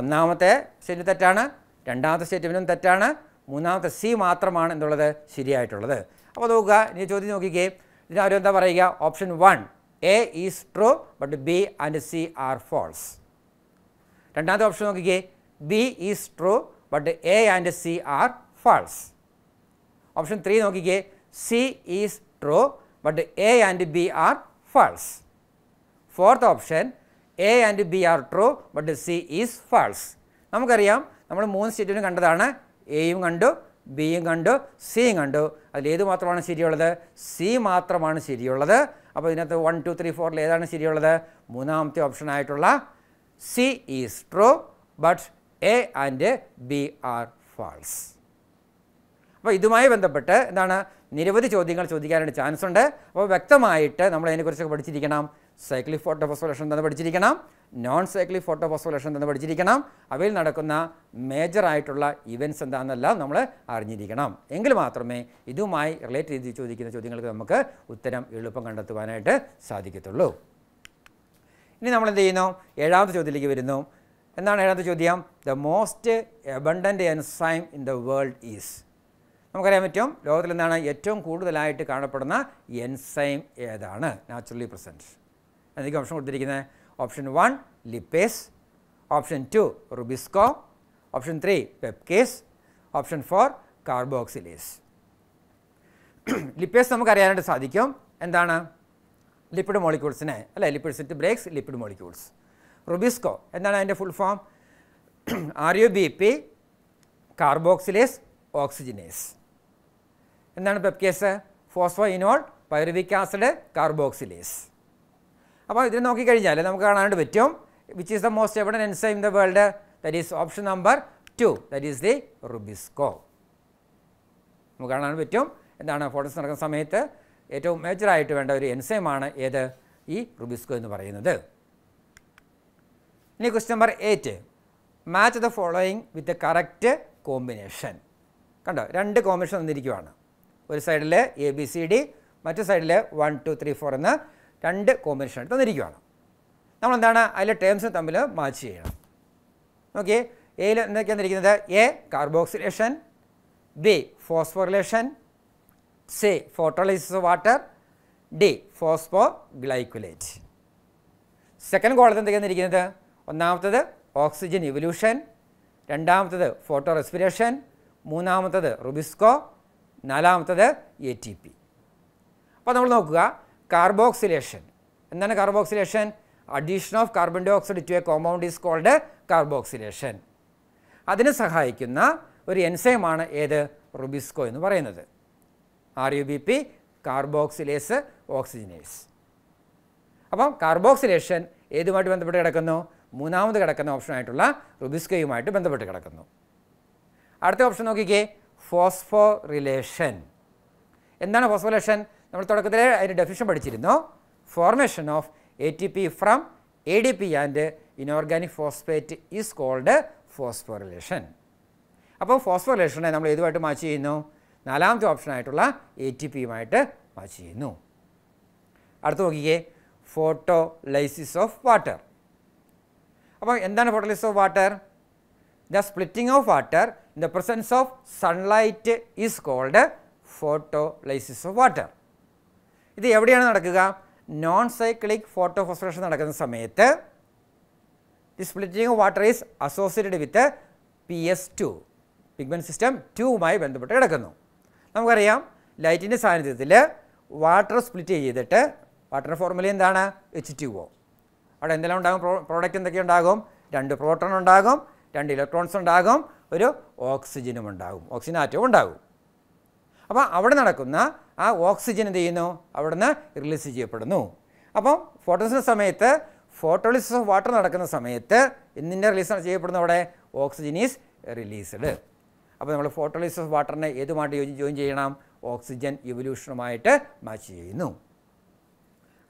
Speaker 1: ഒന്നാമത്തെ സെറ്റ് തെറ്റാണ് രണ്ടാമത്തെ സ്റ്റേറ്റ്മെൻറ്റും തെറ്റാണ് മൂന്നാമത്തെ സി മാത്രമാണ് എന്നുള്ളത് ശരിയായിട്ടുള്ളത് അപ്പോൾ നോക്കുക ഇനി ചോദ്യം നോക്കിക്കേ ഇതിനവരും എന്താ പറയുക option one A is true but B and C are false രണ്ടാമത്തെ ഓപ്ഷൻ നോക്കിക്കേ B is true but A and C are false option three നോക്കിക്കേ C is true but A and B are false fourth option A and B are true but C is false നമുക്കറിയാം നമ്മൾ മൂന്ന് statement കണ്ടതാണ് എയും കണ്ടു ബിയും കണ്ടു സിയും കണ്ടു അതിൽ മാത്രമാണ് ശരിയുള്ളത് സി മാത്രമാണ് ശരിയുള്ളത് അപ്പോൾ ഇതിനകത്ത് വൺ ടു ത്രീ ഫോറിൽ ഏതാണ് ശരിയുള്ളത് മൂന്നാമത്തെ ഓപ്ഷൻ ആയിട്ടുള്ള C is true but A and B are false അപ്പോൾ ഇതുമായി ബന്ധപ്പെട്ട് എന്താണ് നിരവധി ചോദ്യങ്ങൾ ചോദിക്കാനായിട്ട് ചാൻസ് ഉണ്ട് അപ്പോൾ വ്യക്തമായിട്ട് നമ്മൾ അതിനെക്കുറിച്ചൊക്കെ പഠിച്ചിരിക്കണം സൈക്ലിക് ഫോട്ടോഫോസ്ഫോറേഷൻ തന്നെ പഠിച്ചിരിക്കണം നോൺ സൈക്ലിക് ഫോട്ടോഫോസ്ഫോറേഷൻ തന്നെ പഠിച്ചിരിക്കണം അവയിൽ നടക്കുന്ന മേജർ ആയിട്ടുള്ള ഇവൻറ്റ്സ് എന്താണെന്നെല്ലാം നമ്മൾ അറിഞ്ഞിരിക്കണം എങ്കിൽ മാത്രമേ ഇതുമായി റിലേറ്റ് ചെയ്ത് ചോദിക്കുന്ന ചോദ്യങ്ങൾക്ക് നമുക്ക് ഉത്തരം എളുപ്പം കണ്ടെത്തുവാനായിട്ട് സാധിക്കത്തുള്ളൂ ഇനി നമ്മൾ എന്ത് ചെയ്യുന്നു ഏഴാമത്തെ ചോദ്യത്തിലേക്ക് വരുന്നു എന്താണ് ഏഴാമത്തെ ചോദ്യം the most abundant enzyme in the world is നമുക്കറിയാൻ പറ്റും ലോകത്തിൽ എന്താണ് ഏറ്റവും കൂടുതലായിട്ട് കാണപ്പെടുന്ന എൻസൈം ഏതാണ് നാച്ചുറലി പ്രസൻറ്റ് എന്തൊക്കെ ഓപ്ഷൻ കൊടുത്തിരിക്കുന്നത് option one lipase option two rubisco option three PEPcase option four carboxylase lipase നമുക്കറിയാനായിട്ട് സാധിക്കും എന്താണ് ലിപ്പിഡ് മോളിക്യൂൾസിനെ അല്ലേ ലിപ്പിഡ് സിറ്റ് ബ്രേക്സ് ലിപ്പിഡ് മോളിക്യൂൾസ് റുബിസ്കോ എന്താണ് അതിൻ്റെ full form R U B P carboxylase oxygenase എന്താണ് PEPcase phosphoenolpyruvic acid carboxylase അപ്പോൾ ഇതിൽ നോക്കിക്കഴിഞ്ഞാൽ നമുക്ക് കാണാനായിട്ട് പറ്റും വിച്ച് ഈസ് ദ മോസ്റ്റ് എവിടെ enzyme in the world that is option number two that is the rubisco നമുക്ക് കാണാൻ പറ്റും എന്താണ് ഫോട്ടോസ് നടക്കുന്ന സമയത്ത് ഏറ്റവും മേജറായിട്ട് വേണ്ട ഒരു എൻസൈമാണ് ഏത് ഈ റുബിസ്കോ എന്ന് പറയുന്നത് ഇനി question number eight match the following with the correct combination കണ്ടോ രണ്ട് കോമ്പിനേഷൻ തന്നിരിക്കുവാണ് ഒരു സൈഡിൽ എ ബി സി ഡി മറ്റു സൈഡിൽ വൺ ടു ത്രീ ഫോർ എന്ന രണ്ട് ആയിട്ട് തന്നിരിക്കുകയാണ് നമ്മളെന്താണ് അതിലെ ടേംസ് തമ്മിൽ മാച്ച് ചെയ്യണം ഓക്കെ എയിൽ എന്തൊക്കെയാണ് ഇരിക്കുന്നത് A carboxylation B phosphorylation C photolysis of water D phosphoglycolate second കോളത്തിൽ എന്തൊക്കെയാണ് ഇരിക്കുന്നത് ഒന്നാമത്തത് ഓക്സിജൻ ഇവല്യൂഷൻ രണ്ടാമത്തത് ഫോട്ടോ റെസ്പിറേഷൻ മൂന്നാമത്തത് റുബിസ്കോ നാലാമത്തത് എ ടി പി അപ്പോൾ നമ്മൾ നോക്കുക കാർബോക്സിലേഷൻ എന്താണ് carboxylation carboxylation? Of carbon dioxide to a compound is called carboxylation അതിനെ സഹായിക്കുന്ന ഒരു എൻസൈമാണ് ഏത് റുബിസ്കോ എന്ന് പറയുന്നത് R U B P carboxylase oxygenase അപ്പം കാർബോക്സിലേഷൻ ഏതുമായിട്ട് ബന്ധപ്പെട്ട് കിടക്കുന്നു മൂന്നാമത് കിടക്കുന്ന ഓപ്ഷനായിട്ടുള്ള റുബിസ്കോയുമായിട്ട് ബന്ധപ്പെട്ട് കിടക്കുന്നു അടുത്ത ഓപ്ഷൻ നോക്കിക്കേ ഫോസ്ഫോറിലേഷൻ എന്താണ് ഫോസ്ഫോറിലേഷൻ നമ്മൾ തുടക്കത്തിൽ അതിൻ്റെ ഡെഫിഷൻ പഠിച്ചിരുന്നു formation of A T P from A D P and inorganic phosphate is called phosphorylation അപ്പോൾ ഫോസ്ഫോറിലേഷനെ നമ്മൾ ഏതുമായിട്ട് മാച്ച് ചെയ്യുന്നു നാലാമത്തെ ഓപ്ഷനായിട്ടുള്ള എ ടി പിയുമായിട്ട് മാച്ച് ചെയ്യുന്നു അടുത്ത് നോക്കിക്കേ ഫോട്ടോ ലൈസിസ് ഓഫ് വാട്ടർ അപ്പോൾ എന്താണ് photolysis of water the splitting of water in the presence of sunlight is called photolysis of water ഇത് എവിടെയാണ് നടക്കുക നോൺ സൈക്ലിക് ഫോട്ടോ ഫോസ്ഫറേഷൻ നടക്കുന്ന സമയത്ത് the splitting water is associated with P S two pigment system ടുവുമായി ബന്ധപ്പെട്ട് കിടക്കുന്നു നമുക്കറിയാം ലൈറ്റിൻ്റെ സാന്നിധ്യത്തിൽ വാട്ടർ സ്പ്ലിറ്റ് ചെയ്തിട്ട് വാട്ടർ ഫോർമുല എന്താണ് എച്ച് ടു ഒ അവിടെ എന്തെല്ലാം ഉണ്ടാകും പ്രോഡക്റ്റ് എന്തൊക്കെ ഉണ്ടാകും രണ്ട് പ്രോട്ടോൺ ഉണ്ടാകും രണ്ട് ഇലക്ട്രോൺസ് ഉണ്ടാകും ഒരു ഓക്സിജനും ഉണ്ടാകും ഓക്സിജൻ ആറ്റവും ഉണ്ടാകും അപ്പോൾ അവിടെ നടക്കുന്ന ആ ഓക്സിജൻ എന്ത് ചെയ്യുന്നു അവിടുന്ന് റിലീസ് ചെയ്യപ്പെടുന്നു അപ്പം ഫോട്ടോസിൻ്റെ സമയത്ത് ഫോട്ടോളിസിസ് ഓഫ് വാട്ടർ നടക്കുന്ന സമയത്ത് എന്തിൻ്റെ റിലീസ് ചെയ്യപ്പെടുന്നത് അവിടെ ഓക്സിജൻ ഈസ് റിലീസ്ഡ് അപ്പോൾ നമ്മൾ ഫോട്ടോളിസിസ് ഓഫ് വാട്ടറിനെ ഏതുമായിട്ട് യോജി ജോയിൻ ചെയ്യണം ഓക്സിജൻ ഇവല്യൂഷനുമായിട്ട് മാച്ച് ചെയ്യുന്നു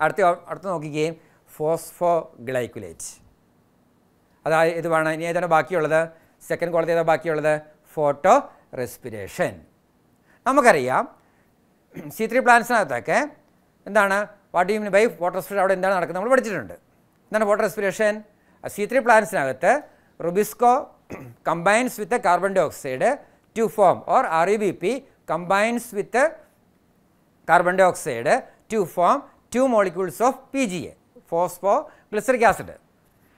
Speaker 1: അടുത്ത അടുത്ത നോക്കിക്കുകയും ഫോസ്ഫോ ഗ്ലൈക്കുലേറ്റ് അതായത് ഇതുമാണ് ഇനി ഏതാണ് ബാക്കിയുള്ളത് സെക്കൻഡ് ക്വാളിറ്റി ഏതാണ് ബാക്കിയുള്ളത് ഫോട്ടോ റെസ്പിരേഷൻ നമുക്കറിയാം സി ത്രീ പ്ലാന്റ്സിനകത്തൊക്കെ എന്താണ് what you mean by water spray അവിടെ എന്താണ് നടക്കുന്നത് നമ്മൾ പഠിച്ചിട്ടുണ്ട് എന്താണ് വാട്ടർ റെസ്പിറേഷൻ സി ത്രീ പ്ലാന്റ്സിനകത്ത് rubisco combines with carbon dioxide to form or R U B P combines with carbon dioxide to form two molecules of P G A phosphoglyceric acid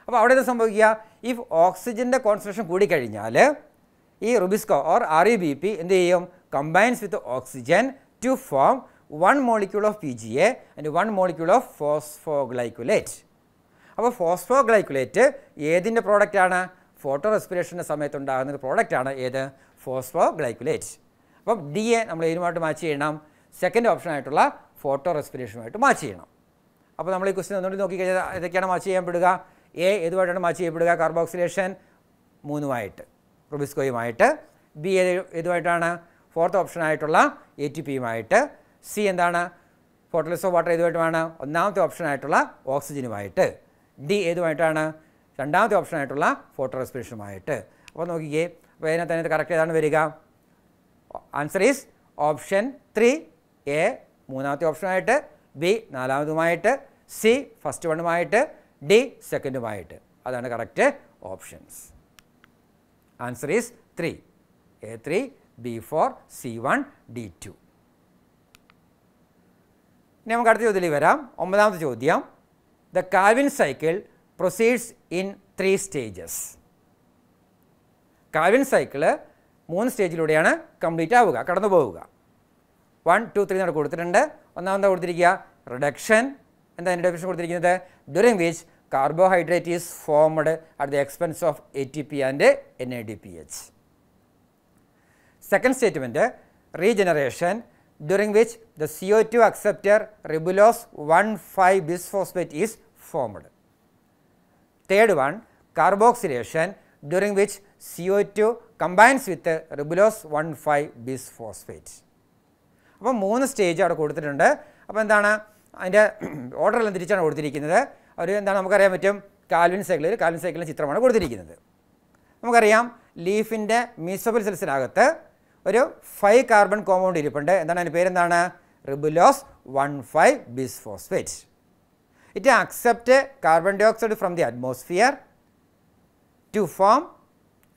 Speaker 1: അപ്പോൾ അവിടെ എന്ത് സംഭവിക്കുക ഈ ഓക്സിജൻ്റെ concentration കൂടിക്കഴിഞ്ഞാൽ ഈ rubisco or R U B P എന്ത് ചെയ്യും combines with the oxygen to form one molecule of PGA and one molecule of phosphoglycolate. അപ്പോൾ ഫോസ്ഫോഗ്ലൈക്കുലേറ്റ് ഏതിൻ്റെ പ്രോഡക്റ്റാണ് ഫോട്ടോ റെസ്പിറേഷൻ്റെ സമയത്ത് ഉണ്ടാകുന്ന ഒരു പ്രോഡക്റ്റാണ് ഏത് ഫോസ്ഫോഗ്ലൈക്കുലേറ്റ് അപ്പം ഡി എ നമ്മൾ ഏതുമായിട്ട് മാച്ച് ചെയ്യണം സെക്കൻഡ് ഓപ്ഷനായിട്ടുള്ള ഫോട്ടോ റെസ്പിറേഷനുമായിട്ട് മാച്ച് ചെയ്യണം അപ്പോൾ നമ്മൾ ഈ ക്വസ്റ്റ്യൻ ഒന്നുകൂടി നോക്കിക്കഴിഞ്ഞാൽ ഏതൊക്കെയാണ് മാച്ച് ചെയ്യപ്പെടുക എ ഏതുമായിട്ടാണ് മാച്ച് ചെയ്യപ്പെടുക കാർബോക്സിലേഷൻ മൂന്നുമായിട്ട് റുബിസ്കോയുമായിട്ട് ബി ഏത് ഏതുമായിട്ടാണ് ഫോർത്ത് ആയിട്ടുള്ള എ ടി പിയുമായിട്ട് സി എന്താണ് ഓഫ് വാട്ടർ ഏതുമായിട്ടാണ് ഒന്നാമത്തെ ഓപ്ഷൻ ആയിട്ടുള്ള ഓക്സിജനുമായിട്ട് ഡി ഏതുമായിട്ടാണ് രണ്ടാമത്തെ ആയിട്ടുള്ള ഫോട്ടോ റെസ്പിറേഷനുമായിട്ട് അപ്പോൾ നോക്കിക്കേ അപ്പോൾ അതിനകത്ത് അതിനകത്ത് കറക്റ്റ് ഏതാണ് വരിക answer is option three A മൂന്നാമത്തെ ഓപ്ഷനായിട്ട് ബി നാലാമതുമായിട്ട് സി ഫസ്റ്റ് വണ്ണുമായിട്ട് ഡി സെക്കൻഡുമായിട്ട് അതാണ് correct options answer is three A three B4 C1 D2. ഇനി നമുക്ക് അടുത്ത ചോദ്യത്തിലേക്ക് വരാം ഒമ്പതാമത്തെ ചോദ്യം the Calvin cycle proceeds in three stages Calvin cycle മൂന്ന് സ്റ്റേജിലൂടെയാണ് കംപ്ലീറ്റ് ആവുക കടന്നു പോവുക വൺ ടു ത്രീ എന്നോട് കൊടുത്തിട്ടുണ്ട് ഒന്നാമത്തെ കൊടുത്തിരിക്കുക റിഡക്ഷൻ എന്താ അതിൻ്റെ ഡെഫിഷൻ കൊടുത്തിരിക്കുന്നത് during which carbohydrate is formed at the expense of ATP and NADPH. Second statement regeneration during which the CO2 acceptor ribulose 1,5 bisphosphate is formed. Third one carboxylation during which CO2 combines with ribulose 1,5 bisphosphate. അപ്പോൾ മൂന്ന് stage അവിടെ കൊടുത്തിട്ടുണ്ട് അപ്പോൾ എന്താണ് അതിൻ്റെ ഓർഡറെല്ലാം തിരിച്ചാണ് കൊടുത്തിരിക്കുന്നത് അവർ എന്താണ് നമുക്കറിയാൻ പറ്റും കാൽവിൻ സൈക്കിളിൽ കാൽവിൻ സൈക്കിളിൻ്റെ ചിത്രമാണ് കൊടുത്തിരിക്കുന്നത് നമുക്കറിയാം ലീഫിൻ്റെ മീസോബിൽ സെൽസിനകത്ത് ഒരു ഫൈവ് കാർബൺ കോമ്പൗണ്ട് ഇരിപ്പുണ്ട് എന്താണ് അതിൻ്റെ പേരെന്താണ് ribulose one five bisphosphate it accept carbon dioxide from the atmosphere to form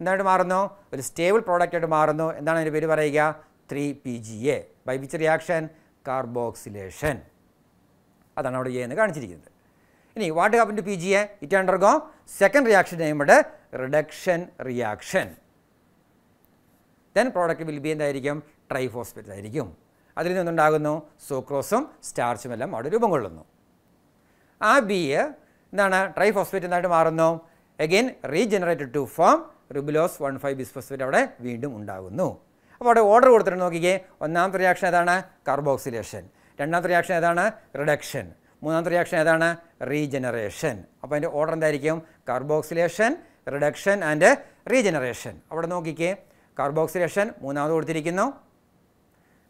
Speaker 1: എന്തായിട്ട് മാറുന്നു ഒരു സ്റ്റേബിൾ പ്രോഡക്റ്റ് ആയിട്ട് മാറുന്നു എന്താണ് അതിൻ്റെ പേര് പറയുക three P G A by which reaction carboxylation അതാണ് അവിടെ ചെയ്യുന്നത് കാണിച്ചിരിക്കുന്നത് ഇനി വാട്ട് കാപ്പിൻ്റെ P G A it undergo second reaction ചെയ്യുമ്പോൾ reduction reaction then product will be എന്തായിരിക്കും ട്രൈഫോസ്ഫേറ്റ് ആയിരിക്കും അതിൽ നിന്നുണ്ടാകുന്നു സൂക്രോസും സ്റ്റാർച്ചും എല്ലാം അവിടെ രൂപം കൊള്ളുന്നു ആ ബിയെ എന്താണ് ട്രൈഫോസ്ഫേറ്റ് എന്തായിട്ട് മാറുന്നു again regenerated to form ribulose one five bisphosphate അവിടെ വീണ്ടും ഉണ്ടാകുന്നു അപ്പോൾ അവിടെ ഓർഡർ കൊടുത്തിട്ട് നോക്കിക്കേ ഒന്നാമത്തെ റിയാക്ഷൻ ഏതാണ് കാർബോക്സിലേഷൻ രണ്ടാമത്തെ റിയാക്ഷൻ ഏതാണ് റിഡക്ഷൻ മൂന്നാമത്തെ റിയാക്ഷൻ ഏതാണ് റീജനറേഷൻ അപ്പോൾ അതിൻ്റെ ഓർഡർ എന്തായിരിക്കും കാർബോക്സിലേഷൻ റിഡക്ഷൻ ആൻഡ് റീജനറേഷൻ അവിടെ നോക്കിക്കേ കാർബോക്സിലേഷൻ മൂന്നാമത് കൊടുത്തിരിക്കുന്നു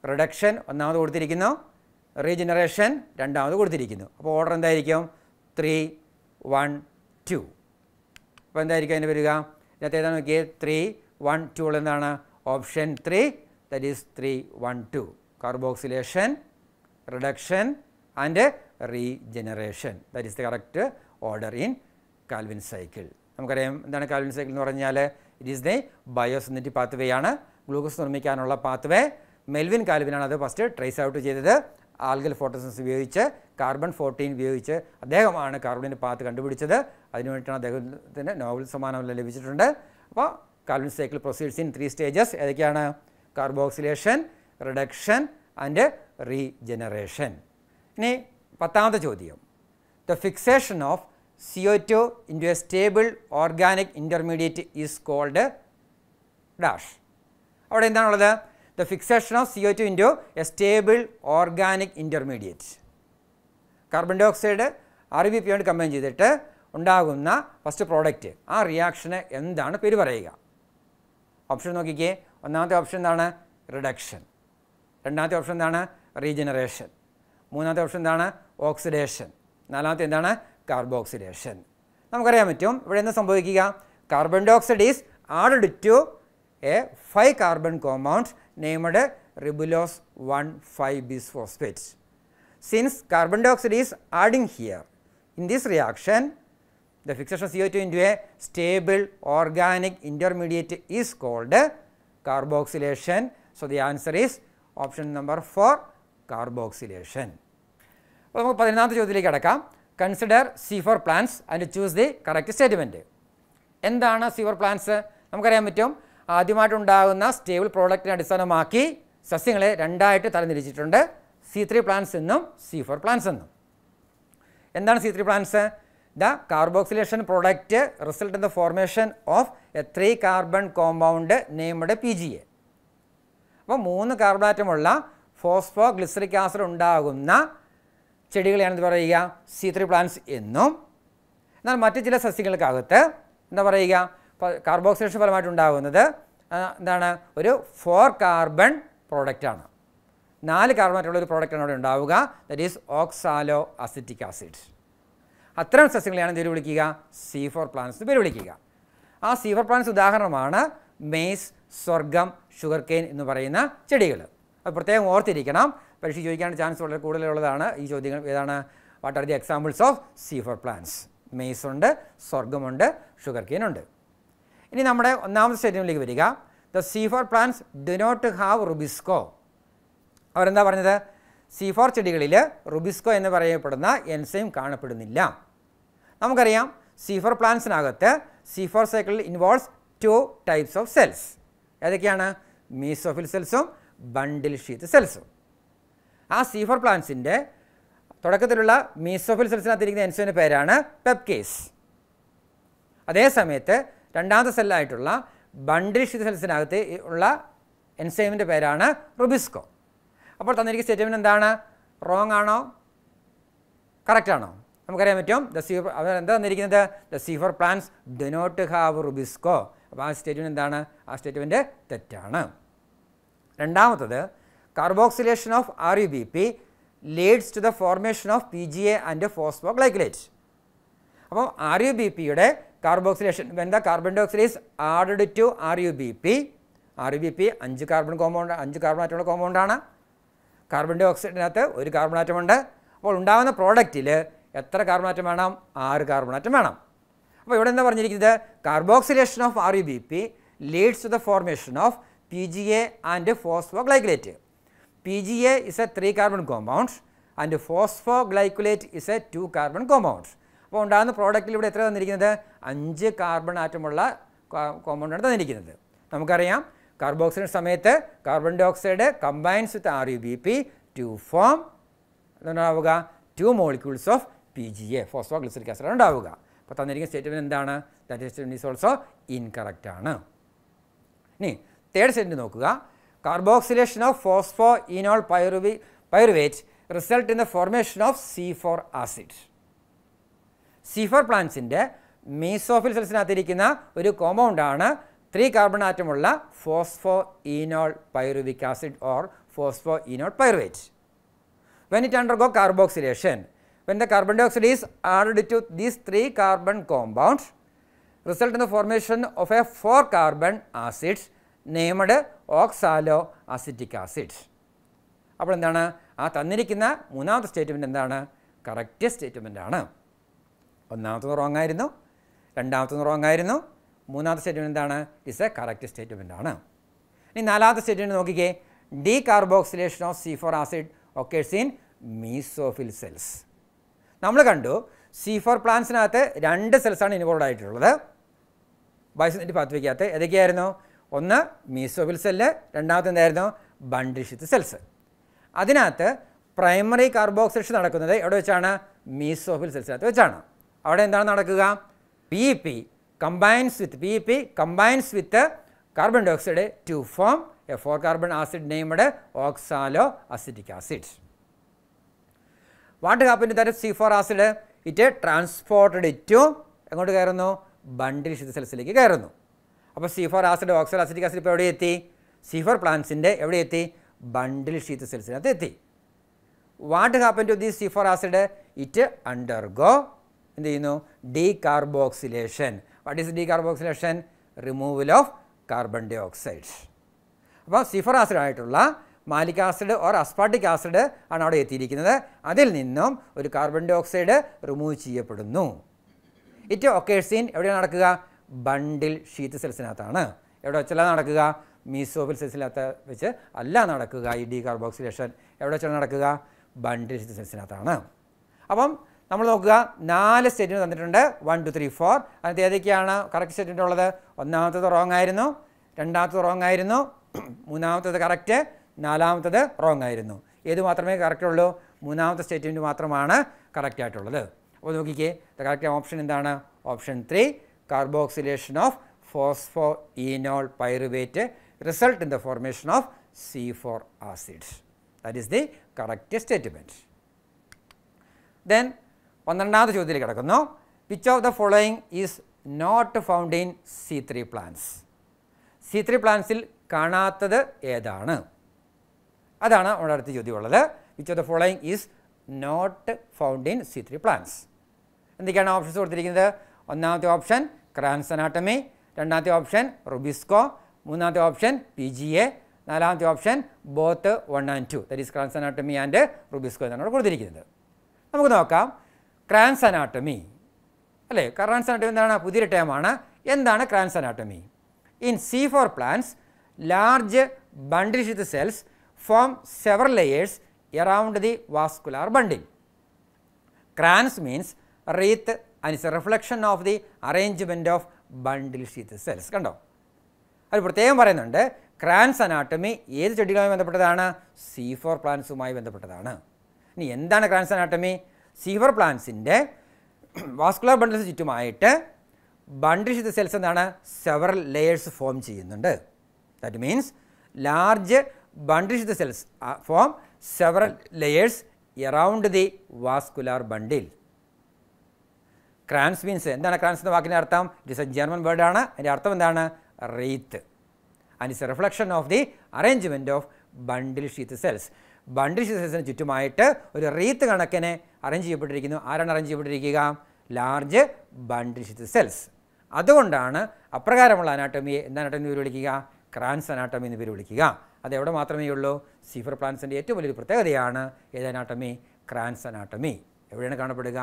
Speaker 1: റിഡക്ഷൻ ഒന്നാമത് കൊടുത്തിരിക്കുന്നു റീജനറേഷൻ രണ്ടാമത് കൊടുത്തിരിക്കുന്നു അപ്പോൾ ഓർഡർ എന്തായിരിക്കും ത്രീ വൺ ടു അപ്പോൾ എന്തായിരിക്കും അതിന് വരിക ഇതിനകത്ത് ഏതാണ് നോക്കിയത് ത്രീ വൺ ടു എന്താണ് option three that is three one two carboxylation reduction and regeneration that is the correct order in Calvin cycle നമുക്കറിയാം എന്താണ് കാൽവിൻ സൈക്കിൾ എന്ന് പറഞ്ഞാൽ it is the biosynthetic path way ആണ് ഗ്ലൂക്കോസ് നിർമ്മിക്കാനുള്ള path way Melvin കാൽവിനാണ് അത് first trace out ചെയ്തത് algal photosynthesis ഉപയോഗിച്ച് കാർബൺ ഫോർട്ടീൻ ഉപയോഗിച്ച് അദ്ദേഹമാണ് കാർബണിൻ്റെ പാത്ത് കണ്ടുപിടിച്ചത് അതിനുവേണ്ടിയിട്ടാണ് അദ്ദേഹത്തിന് നോവൽ സമ്മാനം ലഭിച്ചിട്ടുണ്ട് അപ്പോൾ carbon cycle proceeds in three stages ഏതൊക്കെയാണ് കാർബോക്സിലേഷൻ റിഡക്ഷൻ ആൻഡ് റീജനറേഷൻ ഇനി പത്താമത്തെ ചോദ്യം the fixation of CO2 into a stable organic intermediate is called dash. അവിടെ എന്താണ് ഉള്ളത് the fixation of CO2 to into a stable organic intermediate carbon dioxide R B പിയോട് combine ചെയ്തിട്ട് ഉണ്ടാകുന്ന first product ആ റിയാക്ഷന് എന്താണ് പേര് പറയുക ഓപ്ഷൻ നോക്കിക്കേ ഒന്നാമത്തെ ഓപ്ഷൻ എന്താണ് റിഡക്ഷൻ രണ്ടാമത്തെ ഓപ്ഷൻ എന്താണ് റീജനറേഷൻ മൂന്നാമത്തെ ഓപ്ഷൻ എന്താണ് ഓക്സിഡേഷൻ നാലാമത്തെ എന്താണ് കാർബോക്സിലേഷൻ നമുക്കറിയാൻ പറ്റും ഇവിടെ എന്ത് സംഭവിക്കുക carbon dioxide is added to a five carbon compound named ribulose one five bisphosphate since carbon dioxide is adding here in this reaction the the fixation of CO2 into a stable organic intermediate is called carboxylation. So, the answer is option number 4 carboxylation. അപ്പോൾ നമുക്ക് പതിനൊന്നാമത്തെ ചോദ്യത്തിലേക്ക് അടക്കാം consider C four plants and choose the correct statement എന്താണ് C four plans നമുക്കറിയാൻ പറ്റും ആദ്യമായിട്ടുണ്ടാകുന്ന stable പ്രോഡക്റ്റിനെ അടിസ്ഥാനമാക്കി സസ്യങ്ങളെ രണ്ടായിട്ട് തരംതിരിച്ചിട്ടുണ്ട് സി ത്രീ പ്ലാൻസ് എന്നും സി ഫോർ പ്ലാൻസ് എന്നും എന്താണ് C three plants the carboxylation product result in the formation of a three carbon compound named P G A അപ്പോൾ മൂന്ന് കാർബണാറ്റമുള്ള ഫോസ്ഫോ ഗ്ലിസറിക് ആസിഡ് ഉണ്ടാകുന്ന ചെടികളെയാണ് എന്ത് പറയുക സി ത്രീ പ്ലാന്റ്സ് എന്നും എന്നാൽ മറ്റ് ചില സസ്യങ്ങൾക്കകത്ത് എന്താ പറയുക കാർബോക്സിലേഷൻ ഫലമായിട്ടുണ്ടാകുന്നത് എന്താണ് ഒരു ഫോർ കാർബൺ പ്രോഡക്റ്റാണ് നാല് കാർബണായിട്ടുള്ള ഒരു പ്രോഡക്റ്റാണ് അവിടെ ഉണ്ടാവുക that is oxaloacetic acid അത്തരം സസ്യങ്ങളെയാണ് പേര് വിളിക്കുക സി ഫോർ പ്ലാന്റ്സ് പേര് വിളിക്കുക ആ സി ഫോർ പ്ലാന്റ്സ് ഉദാഹരണമാണ് മെയ്സ് സ്വർഗം ഷുഗർ കെയിൻ എന്ന് പറയുന്ന ചെടികൾ അത് പ്രത്യേകം ഓർത്തിരിക്കണം പരീക്ഷ ചോദിക്കാൻ ചാൻസ് വളരെ കൂടുതലുള്ളതാണ് ഈ ചോദ്യങ്ങൾ ഏതാണ് what are the examples of C four plants maize ഉണ്ട് സ്വർഗമുണ്ട് ഷുഗർ കെയിൻ ഉണ്ട് ഇനി നമ്മുടെ ഒന്നാമത്തെ സ്റ്റേറ്റ്മെൻറ്റിലേക്ക് വരിക the C four plants do not have rubisco അവരെന്താ പറഞ്ഞത് സീ ഫോർ ചെടികളിൽ റുബിസ്കോ എന്ന് പറയപ്പെടുന്ന എൻസൈം കാണപ്പെടുന്നില്ല നമുക്കറിയാം സീ ഫോർ പ്ലാന്റ്സിനകത്ത് സീ ഫോർ സൈക്കിളിൽ involves two types of cells ഏതൊക്കെയാണ് മീസോഫിൽ സെൽസും ബണ്ടിൽ ഷീത്ത് സെൽസും ആ ഫോർ പ്ലാന്റ്സിൻ്റെ തുടക്കത്തിലുള്ള മീസോഫിൽ സെൽസിനകത്തിരിക്കുന്ന എൻസൈമിൻ്റെ പേരാണ് പെപ്കേസ് അതേ സമയത്ത് രണ്ടാമത്തെ സെല്ലായിട്ടുള്ള ബണ്ടിൽഷിത് സെൽസിനകത്ത് ഉള്ള എൻസൈമിൻ്റെ പേരാണ് റുബിസ്കോ അപ്പോൾ തന്നിരിക്കുന്ന സ്റ്റേറ്റ്മെൻറ്റ് എന്താണ് റോങ് ആണോ ആണോ നമുക്കറിയാൻ പറ്റും ദ സീ അവർ എന്താ തന്നിരിക്കുന്നത് the four plants do not have rubisco അപ്പോൾ ആ സ്റ്റേറ്റ്മെൻറ്റ് എന്താണ് ആ സ്റ്റേറ്റ്മെൻറ്റ് തെറ്റാണ് രണ്ടാമത്തത് Carboxylation of RUBP leads to the formation of PGA and phosphoglycolate. അപ്പോൾ ആർ യു ബി പിയുടെ carboxylation when the carbon dioxide is added to R U B P R U B P അഞ്ച് carbon compound അഞ്ച് carbon ആറ്റമുള്ള കോമ്പൗണ്ടാണ് carbon ഡയോക്സൈഡിനകത്ത് ഒരു carbon ആറ്റമുണ്ട് അപ്പോൾ ഉണ്ടാകുന്ന പ്രോഡക്റ്റിൽ എത്ര കാർബൺ ആറ്റം വേണം ആറ് കാർബൺ ആറ്റം വേണം അപ്പോൾ ഇവിടെ എന്താ പറഞ്ഞിരിക്കുന്നത് carboxylation of R U B P leads to the formation of P G A and phosphoglycolate PGA is a 3 carbon compound and phosphoglycolate is a 2 carbon compound. അപ്പോൾ ഉണ്ടാകുന്ന പ്രോഡക്റ്റിൽ ഇവിടെ എത്ര തന്നിരിക്കുന്നത് അഞ്ച് കാർബൺ ആറ്റമുള്ള കോമ്പൗണ്ടാണ് തന്നിരിക്കുന്നത് നമുക്കറിയാം കാർബോക്സിജൻ സമയത്ത് carbon dioxide combines with R U B P to form എന്തുണ്ടാവുക two molecules of P G A phosphoglyceric acid ഉണ്ടാവുക അപ്പോൾ തന്നിരിക്കുന്ന സ്റ്റേറ്റ്മെൻറ്റ് എന്താണ് ദാറ്റ് ഈസ് ഓൾസോ ഇൻകറക്റ്റ് ആണ് ഇനി തേർഡ് സ്റ്റേറ്റ്മെൻറ്റ് നോക്കുക carboxylation of phosphoenol pyruvate result in the formation of C4 acid. C4 പ്ലാന്റ്സിൻ്റെ mesophyll സെൽസിനകത്തിരിക്കുന്ന ഒരു കോമ്പൗണ്ടാണ് ത്രീ കാർബൺ ആറ്റമുള്ള phosphoenolpyruvic acid or phosphoenolpyruvate when it undergo carboxylation when the carbon dioxide is added to these three carbon compound result in the formation of a four carbon acids named oxaloacetic acid അപ്പോൾ എന്താണ് ആ തന്നിരിക്കുന്ന മൂന്നാമത്തെ statement എന്താണ് correct wrong ആയിരുന്നു രണ്ടാമത്തെ wrong ആയിരുന്നു മൂന്നാമത്തെ സ്റ്റേറ്റ്മെൻറ്റ് എന്താണ് ഇസ് എ കറക്റ്റ് സ്റ്റേറ്റ്മെൻ്റ് ആണ് ഇനി നാലാമത്തെ സ്റ്റേറ്റ്മെൻറ്റ് നോക്കിക്കേ D carboxylation of C four acid occurs in mesophyll cells നമ്മൾ കണ്ടു സി ഫോർ പ്ലാന്റ്സിനകത്ത് രണ്ട് സെൽസാണ് ഇൻവോൾവ് ആയിട്ടുള്ളത് ബൈസെറ്റ് പാത്വയ്ക്കകത്ത് ഏതൊക്കെയായിരുന്നു ഒന്ന് മീസോബിൽ സെല്ല് രണ്ടാമത്തെ എന്തായിരുന്നു ബണ്ടിഷിത്ത് സെൽസ് അതിനകത്ത് പ്രൈമറി കാർബോക്സിലേഷൻ നടക്കുന്നത് എവിടെ വെച്ചാണ് മീസോഫിൽ സെൽസിനകത്ത് വെച്ചാണ് അവിടെ എന്താണ് നടക്കുക P E P combines with P E P combines with carbon dioxide to form a four carbon acid named oxaloacetic acid what കാപ്പിൻ്റെ തരം C four acid it transported to എങ്ങോട്ട് കയറുന്നു bundle സെൽസിലേക്ക് കയറുന്നു അപ്പോൾ four acid oxaloacetic acid ഇപ്പോൾ എവിടെ എത്തി ഫോർ പ്ലാന്റ്സിൻ്റെ എവിടെ എത്തി ബണ്ടിൽ ഷീത്ത് സെൽസിനകത്ത് എത്തി what happen to these four acid it undergo എന്ത് ചെയ്യുന്നു decarboxylation what is decarboxylation removal of carbon dioxide അപ്പോൾ സിഫർ ആസിഡായിട്ടുള്ള malic acid or aspartic acid ആണ് അവിടെ എത്തിയിരിക്കുന്നത് അതിൽ നിന്നും ഒരു കാർബൺ ഡൈ ഓക്സൈഡ് റിമൂവ് ചെയ്യപ്പെടുന്നു ഇറ്റ് ഒക്കേഴ്സ് ഇൻ എവിടെയാണ് നടക്കുക ബണ്ടിൽ ഷീത്ത് സെൽസിനകത്താണ് എവിടെ വെച്ചല്ല നടക്കുക മീസോഫിൽ സെൽസിനകത്ത് വെച്ച് അല്ല നടക്കുക ഈ ഡി കാർബോക്സിലേഷൻ എവിടെ വെച്ചാണ് നടക്കുക ബണ്ടിൽ ഷീത്ത് സെൽസിനകത്താണ് അപ്പം നമ്മൾ നോക്കുക നാല് സ്റ്റേറ്റ്മെൻറ്റ് തന്നിട്ടുണ്ട് വൺ ടു ത്രീ ഫോർ അതിനകത്ത് ഏതൊക്കെയാണ് കറക്റ്റ് സ്റ്റേറ്റ്മെൻ്റ് ഉള്ളത് ഒന്നാമത്തത് റോങ് ആയിരുന്നു രണ്ടാമത്തത് റോങ് ആയിരുന്നു മൂന്നാമത്തത് കറക്റ്റ് നാലാമത്തത് റോങ് ആയിരുന്നു ഏത് മാത്രമേ കറക്റ്റ് ഉള്ളൂ മൂന്നാമത്തെ സ്റ്റേറ്റ്മെൻറ്റ് മാത്രമാണ് കറക്റ്റ് ആയിട്ടുള്ളത് അപ്പോൾ നോക്കിക്കേ കറക്റ്റ് ഓപ്ഷൻ എന്താണ് option three carboxylation of phosphoenol pyruvate result in the formation of C4 acids. That is the correct statement. Then, one another Now, which of the following is not found in C3 plants? C3 plants will kaanathathu edaanu? Adana, one arthi chodhi which of the following is not found in C3 plants? And the kind of options are the option Kranz anatomy രണ്ടാമത്തെ option rubisco മൂന്നാമത്തെ option P G A നാലാമത്തെ option both one and two that is Kranz anatomy and rubisco എന്നാണ് അവിടെ കൊടുത്തിരിക്കുന്നത് നമുക്ക് നോക്കാം ക്രാൻസനാട്ടമി അല്ലേ ക്രാൻസനാട്ടമി എന്താണ് പുതിയൊരു ടേമാണ് എന്താണ് Kranz anatomy in C four plants large bundle sheath cells form several layers around the vascular bundle Kranz means wreath and it's a reflection of the arrangement of bundle sheath cells കണ്ടോ അത് പ്രത്യേകം പറയുന്നുണ്ട് ക്രാൻസ് അനാട്ടമി ഏത് ചെടികളുമായി ബന്ധപ്പെട്ടതാണ് C four പ്ലാന്റ്സുമായി ബന്ധപ്പെട്ടതാണ് ഇനി എന്താണ് Kranz anatomy C four പ്ലാന്റ്സിൻ്റെ വാസ്കുലർ ബണ്ടിൽസിന് ചുറ്റുമായിട്ട് ബണ്ടിൽ ഷീത്ത് സെൽസ് എന്താണ് സെവറൽ ലെയേഴ്സ് ഫോം ചെയ്യുന്നുണ്ട് that means large bundle sheath cells form several layers around the vascular bundle Kranz means എന്താണ് ക്രാൻസ് എന്ന വാക്കിൻ്റെ അർത്ഥം ഇറ്റ് ഇസ് എ ജർമ്മൻ വേർഡാണ് അതിൻ്റെ അർത്ഥം എന്താണ് wreath and it's a reflection of the arrangement of bundle sheath cells bundle sheath സെൽസിന് ചുറ്റുമായിട്ട് ഒരു റീത്ത് കണക്കിനെ അറേഞ്ച് ചെയ്യപ്പെട്ടിരിക്കുന്നു ആരാണ് അറേഞ്ച് ചെയ്യപ്പെട്ടിരിക്കുക ലാർജ് ബണ്ടിൽ ഷീത്ത് സെൽസ് അതുകൊണ്ടാണ് അപ്രകാരമുള്ള അനാട്ടമിയെ എന്താണ് അനാട്ടമി പേര് വിളിക്കുക ക്രാൻസ് അനാട്ടമി എന്ന് പേര് വിളിക്കുക എവിടെ മാത്രമേ ഉള്ളൂ സീഫർ പ്ലാൻസിൻ്റെ ഏറ്റവും വലിയൊരു പ്രത്യേകതയാണ് ഏത് അനാട്ടമി ക്രാൻസ് അനാട്ടമി എവിടെയാണ് കാണപ്പെടുക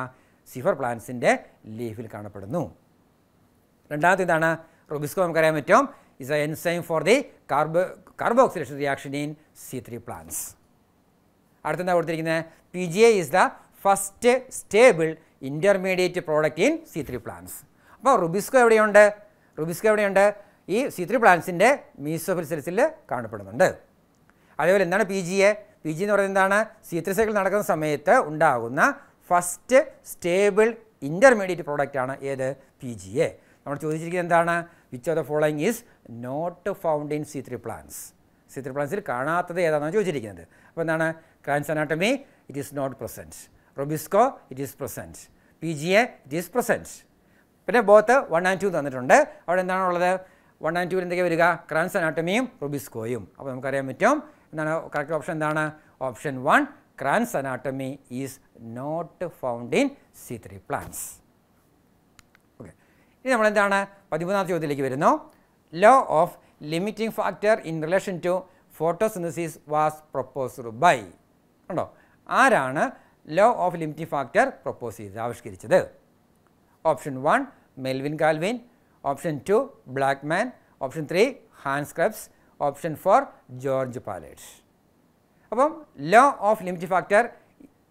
Speaker 1: സിഫർ പ്ലാന്റ്സിൻ്റെ ലീഫിൽ കാണപ്പെടുന്നു രണ്ടാമത്തേതാണ് റൊബിസ്കോ നമുക്കറിയാൻ പറ്റും is a enzyme for the carbo carboxylation reaction in C three plants അടുത്തെന്താ കൊടുത്തിരിക്കുന്നത് P G A is the first stable intermediate product in C three plants അപ്പോൾ റുബിസ്കോ എവിടെയുണ്ട് rubisco എവിടെയുണ്ട് ഈ സി ത്രീ പ്ലാന്റ്സിൻ്റെ മീസോഫിൽ സെൽസിൽ കാണപ്പെടുന്നുണ്ട് അതേപോലെ എന്താണ് P G A P G എന്ന് പറയുന്നത് എന്താണ് സി ത്രീ സൈക്കിൾ നടക്കുന്ന സമയത്ത് ഉണ്ടാകുന്ന ഫസ്റ്റ് സ്റ്റേബിൾ ഇൻ്റർമീഡിയറ്റ് പ്രോഡക്റ്റ് ആണ് ഏത് പി ജി എ നമ്മൾ ചോദിച്ചിരിക്കുന്നത് എന്താണ് which of the following is not found in C three plants C three പ്ലാൻസിൽ കാണാത്തത് ഏതാണെന്നാണ് ചോദിച്ചിരിക്കുന്നത് അപ്പോൾ എന്താണ് Kranz anatomy it is not present rubisco it is present P G A it is present പിന്നെ ബോത്ത് വൺ ആൻഡ് ടു തന്നിട്ടുണ്ട് അവിടെ എന്താണുള്ളത് വൺ ആൻഡ് ടു എന്തൊക്കെ വരിക ക്രാൻസ് അനാട്ടമിയും റൊബിസ്കോയും അപ്പോൾ നമുക്കറിയാൻ പറ്റും എന്താണ് കറക്റ്റ് ഓപ്ഷൻ എന്താണ് option one Kranz anatomy is not found in C3 plants. Okay. ഇനി നമ്മൾ എന്താണ് പതിമൂന്നാം ചോദ്യത്തിലേക്ക് വരുന്നു law of limiting factor in relation to photosynthesis was proposed by ഉണ്ടോ ആരാണ് law of limiting factor propose ചെയ്ത് ആവിഷ്കരിച്ചത് option one Melvin Calvin option two Blackman option three Hans Krebs option four George Palade അപ്പം law of limit factor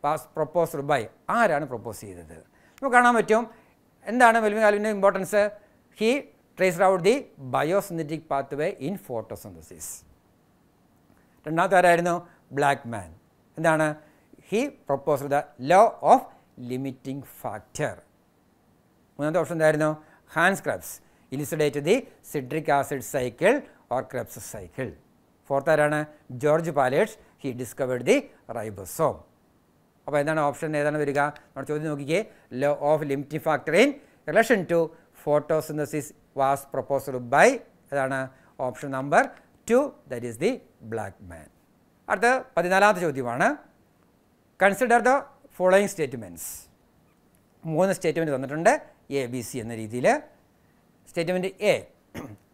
Speaker 1: was proposed by ആരാണ് propose ചെയ്തത് നമുക്ക് കാണാൻ പറ്റും എന്താണ് വെൽവിൻ കാൽവിൻ്റെ importance he traced out the biosynthetic path way in photosynthesis രണ്ടാമത്തെ ആരായിരുന്നു ബ്ലാക്ക് മാൻ എന്താണ് he propose the law of limiting factor മൂന്നാമത്തെ ഓപ്ഷൻ എന്തായിരുന്നു Hans Krebs elucidate the citric acid cycle or Krebs cycle fourth ആരാണ് George Palade he discovered the ribosome അപ്പോൾ എന്താണ് option ഏതാണ് വരിക നമ്മൾ ചോദ്യം നോക്കിക്കേ law of limiting factor in relation to photosynthesis was proposed by ഏതാണ് option number two that is the Blackman അടുത്ത പതിനാലാമത്തെ ചോദ്യമാണ് കൺസിഡർ ദ ഫോളോയിങ് സ്റ്റേറ്റ്മെൻറ്റ്സ് മൂന്ന് സ്റ്റേറ്റ്മെൻറ്റ് തന്നിട്ടുണ്ട് എ ബി സി എന്ന രീതിയിൽ statement A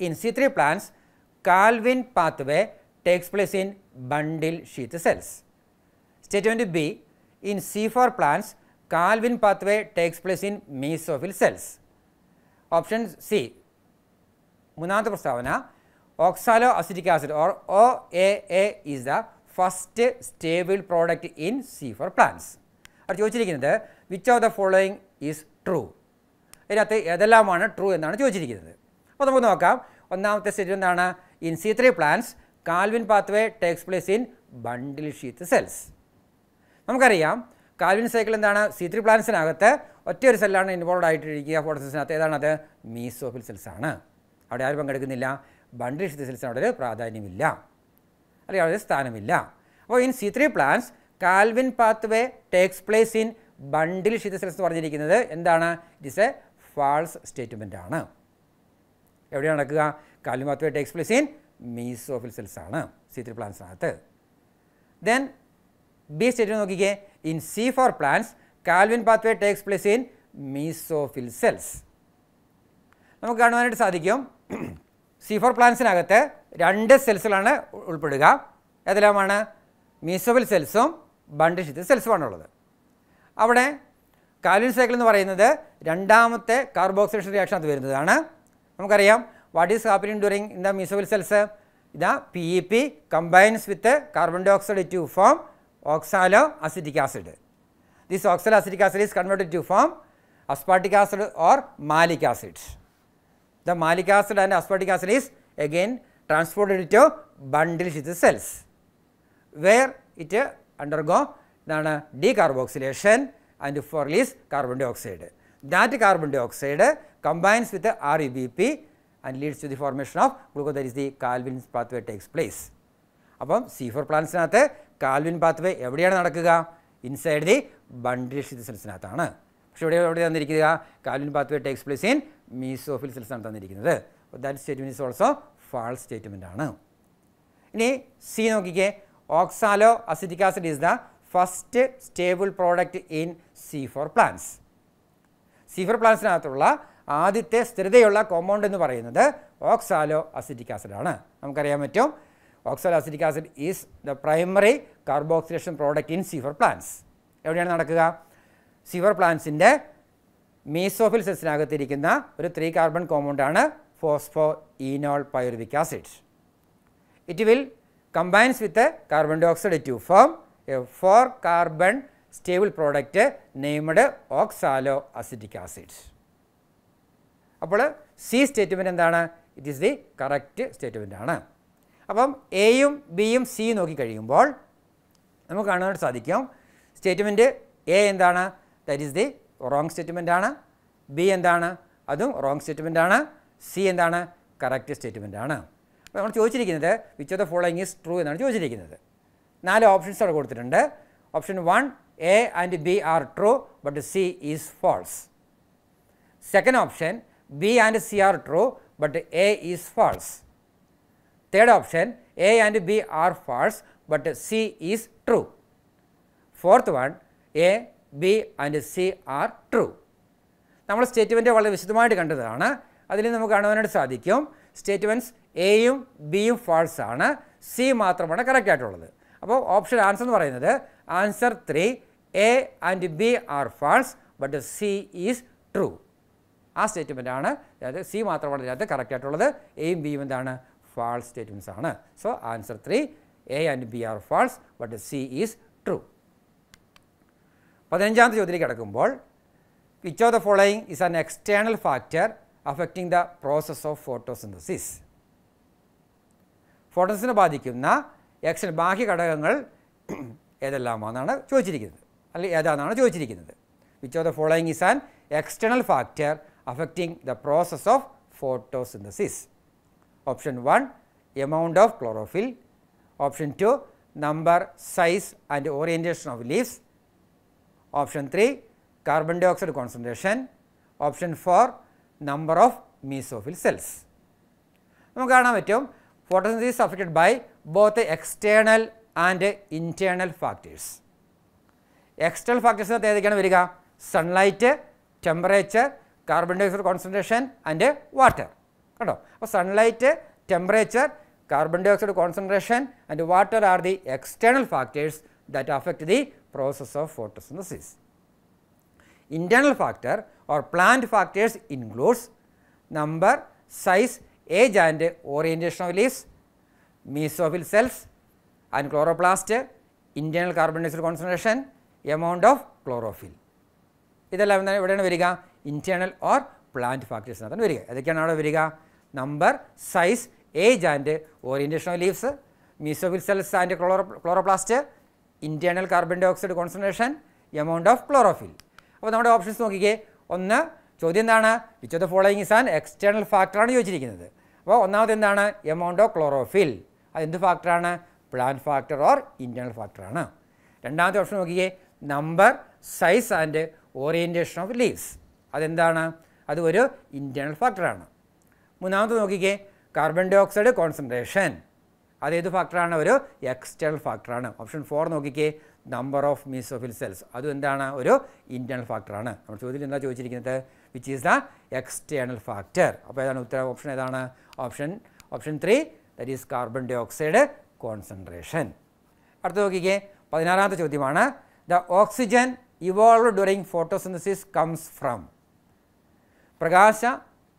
Speaker 1: in C three plants Calvin pathway takes place in bundle sheath cells. Statement B, in C4 plants, Calvin pathway takes place in mesophyll cells. Option C, മൂന്നാമത്തെ പ്രസ്താവന oxaloacetic acid or O A A is the first stable product in C four plants അവിടെ ചോദിച്ചിരിക്കുന്നത് which of the following is true ഇതിനകത്ത് ഏതെല്ലാമാണ് true എന്നാണ് ചോദിച്ചിരിക്കുന്നത് അപ്പോൾ നമുക്ക് നോക്കാം ഒന്നാമത്തെ സ്റ്റേറ്റ് എന്താണ് in C three plants Calvin pathway takes place in bundle sheath cells നമുക്കറിയാം കാൽവിൻ സൈക്കിൾ എന്താണ് സി ത്രീ പ്ലാൻസിനകത്ത് ഒറ്റയൊരു സെല്ലാണ് ഇൻവോൾവ് ആയിട്ടിരിക്കുക ഫോട്ടോസിനകത്ത് ഏതാണത് മീസോഫിൽ സെൽസ് ആണ് അവിടെ ആരും പങ്കെടുക്കുന്നില്ല ബണ്ടിൽ ഷീത്ത് സെൽസിന് അവിടെ ഒരു പ്രാധാന്യമില്ല അല്ലെങ്കിൽ അവിടെ സ്ഥാനമില്ല അപ്പോൾ in C three plants Calvin pathway takes place in bundle sheath cells എന്ന് പറഞ്ഞിരിക്കുന്നത് എന്താണ് it is a false statement ആണ് എവിടെ നടക്കുക Calvin pathway takes place in mesophyll സെൽസാണ് സി ത്രീ പ്ലാന്റ്സിനകത്ത് ദെൻ ബി സ്റ്റേറ്റ് നോക്കിക്കേ in C four plants Calvin pathway takes place in mesophyll cells നമുക്ക് കാണുവാനായിട്ട് സാധിക്കും സി ഫോർ പ്ലാന്റ്സിനകത്ത് രണ്ട് സെൽസുകളാണ് ഉൾപ്പെടുക ഏതെല്ലാമാണ് മീസോഫിൽ സെൽസും ബണ്ടിഷിത്ത് സെൽസുമാണുള്ളത് അവിടെ കാൽവിൻ സൈക്കിൾ എന്ന് പറയുന്നത് രണ്ടാമത്തെ കാർബോക്സിലേഷൻ റിയാക്ഷൻ അത് വരുന്നതാണ് നമുക്കറിയാം what is happening during in the mesophyll cells? The PEP combines with the carbon dioxide to form oxaloacetic acid. This oxaloacetic acid is converted to form aspartic acid or malic acid. The malic acid and aspartic acid is again transported to bundled with the cells, where it uh, undergo decarboxylation and for release carbon dioxide. That carbon dioxide combines with the REBP and leads to the formation of glucose that is the Calvin's pathway takes place. അപ്പം സീഫർ പ്ലാന്റ്സിനകത്ത് Calvin pathway എവിടെയാണ് നടക്കുക inside the ബണ്ടിഷ് സെൽസിനകത്താണ് പക്ഷേ ഇവിടെ എവിടെ തന്നിരിക്കുക കാൽവിൻ pathway takes place in mesophyll സെൽസാണ് തന്നിരിക്കുന്നത് that statement is also false statement ആണ് ഇനി സി നോക്കിക്കേ oxaloacetic acid is the first stable product in C four plants C four പ്ലാന്റ്സിനകത്തുള്ള ആദ്യത്തെ സ്ഥിരതയുള്ള കോമ്പൗണ്ട് എന്ന് പറയുന്നത് ഓക്സാലോ അസിറ്റിക് ആസിഡാണ് നമുക്കറിയാൻ പറ്റും oxaloacetic acid is the primary carboxylation product in C four plants എവിടെയാണ് നടക്കുക സീവർ പ്ലാന്റ്സിൻ്റെ മീസോഫിൽ സെസിനകത്തിരിക്കുന്ന ഒരു ത്രീ കാർബൺ കോമ്പൗണ്ടാണ് phosphoenolpyruvic acid it will combines with carbon dioxide to form a four carbon stable product named oxaloacetic acid അപ്പോൾ C statement എന്താണ് it is the correct statement ആണ് അപ്പം എയും ബിയും C നോക്കി കഴിയുമ്പോൾ നമുക്ക് കാണാനായിട്ട് സാധിക്കും സ്റ്റേറ്റ്മെൻറ്റ് എ എന്താണ് that is the wrong statement ആണ് ബി എന്താണ് അതും റോങ് സ്റ്റേറ്റ്മെൻ്റ് ആണ് സി എന്താണ് കറക്റ്റ് സ്റ്റേറ്റ്മെൻ്റ് ആണ് അപ്പോൾ നമ്മൾ ചോദിച്ചിരിക്കുന്നത് which of the following is true എന്നാണ് ചോദിച്ചിരിക്കുന്നത് നാല് ഓപ്ഷൻസ് അവിടെ കൊടുത്തിട്ടുണ്ട് option one A and B are true but C is false second option B and C are true, but A is false. Third option A and B are false, but C is true. Fourth one A, B and C are true. നമ്മൾ statement വളരെ വിശദമായിട്ട് കണ്ടതാണ് അതിൽ നമുക്ക് കാണുവാനായിട്ട് സാധിക്കും statements എയും ബിയും ഫാൾസ് ആണ് സി മാത്രമാണ് കറക്റ്റ് ആയിട്ടുള്ളത് അപ്പോൾ ഓപ്ഷൻ ആൻസർ എന്ന് പറയുന്നത് answer three A and B are false but C is true ആ സ്റ്റേറ്റ്മെൻറ്റാണ് അതായത് സി മാത്രമാണ് ഇതിനകത്ത് കറക്റ്റായിട്ടുള്ളത് എയും ബിയും എന്താണ് ഫാൾസ് സ്റ്റേറ്റ്മെൻസ് ആണ് so answer three A and B are false but C is true പതിനഞ്ചാമത്തെ ചോദ്യത്തിലേക്ക് കിടക്കുമ്പോൾ which of the following is an external factor affecting the process of photosynthesis ഫോട്ടോസിനെ ബാധിക്കുന്ന എക്സ്റ്റൻ ബാഹ്യ ഘടകങ്ങൾ ഏതെല്ലാമാണെന്നാണ് ചോദിച്ചിരിക്കുന്നത് അല്ലെങ്കിൽ ഏതാണെന്നാണ് ചോദിച്ചിരിക്കുന്നത് which of the following is an external factor affecting the process of photosynthesis. Option 1 amount of chlorophyll, option 2 number, size and orientation of leaves, option 3 carbon dioxide concentration, option 4 number of mesophyll cells. നമുക്ക് കാണാൻ പറ്റും photosynthesis affected by both external and internal factors external ഫാക്ടേഴ്സിനകത്ത് ഏതൊക്കെയാണ് വരിക sunlight temperature carbon dioxide concentration and water. Sunlight, temperature, carbon dioxide concentration and water are the external factors that affect the process of photosynthesis. Internal factor or plant factors includes number, size, age and orientation of leaves, mesophyll cells and chloroplast, internal carbon dioxide concentration, amount of chlorophyll. Internal or plant ഫാക്ടേഴ്സിനകത്താണ് വരിക ഏതൊക്കെയാണ് അവിടെ വരിക number size age and orientation of leaves mesophyll cells and chloro chloroplast internal carbon dioxide concentration amount of chlorophyll അപ്പോൾ നമ്മുടെ options നോക്കിക്കേ ഒന്ന് ചോദ്യം എന്താണ് which of the following is an external ഫാക്ടറാണ് ചോദിച്ചിരിക്കുന്നത് അപ്പോൾ ഒന്നാമത് എന്താണ് എമൗണ്ട് ഓഫ് ക്ലോറോഫിൽ അതെന്ത് ഫാക്ടറാണ് പ്ലാന്റ് ഫാക്ടർ ഓർ ഇൻറ്റേണൽ ഫാക്ടറാണ് രണ്ടാമത്തെ ഓപ്ഷൻ നോക്കിക്കേ number size and orientation of leaves അതെന്താണ് അത് ഒരു ഇൻറ്റേണൽ ഫാക്ടറാണ് മൂന്നാമത്തെ നോക്കിക്കേ കാർബൺ ഡൈ ഓക്സൈഡ് കോൺസെൻട്രേഷൻ അതേത് ഫാക്ടറാണ് ഒരു എക്സ്റ്റേണൽ ഫാക്ടറാണ് ഓപ്ഷൻ ഫോർ നോക്കിക്കേ നമ്പർ ഓഫ് മീസോഫിൽ സെൽസ് അതും എന്താണ് ഒരു ഇൻറ്റേണൽ ഫാക്ടറാണ് നമ്മൾ ചോദ്യത്തിൽ എന്താ ചോദിച്ചിരിക്കുന്നത് which is the external factor അപ്പോൾ ഏതാണ് ഉത്തരം ഓപ്ഷൻ ഏതാണ് option option three that is carbon dioxide concentration അടുത്ത നോക്കിക്കേ പതിനാറാമത്തെ ചോദ്യമാണ് the oxygen evolve during photosynthesis comes from പ്രകാശ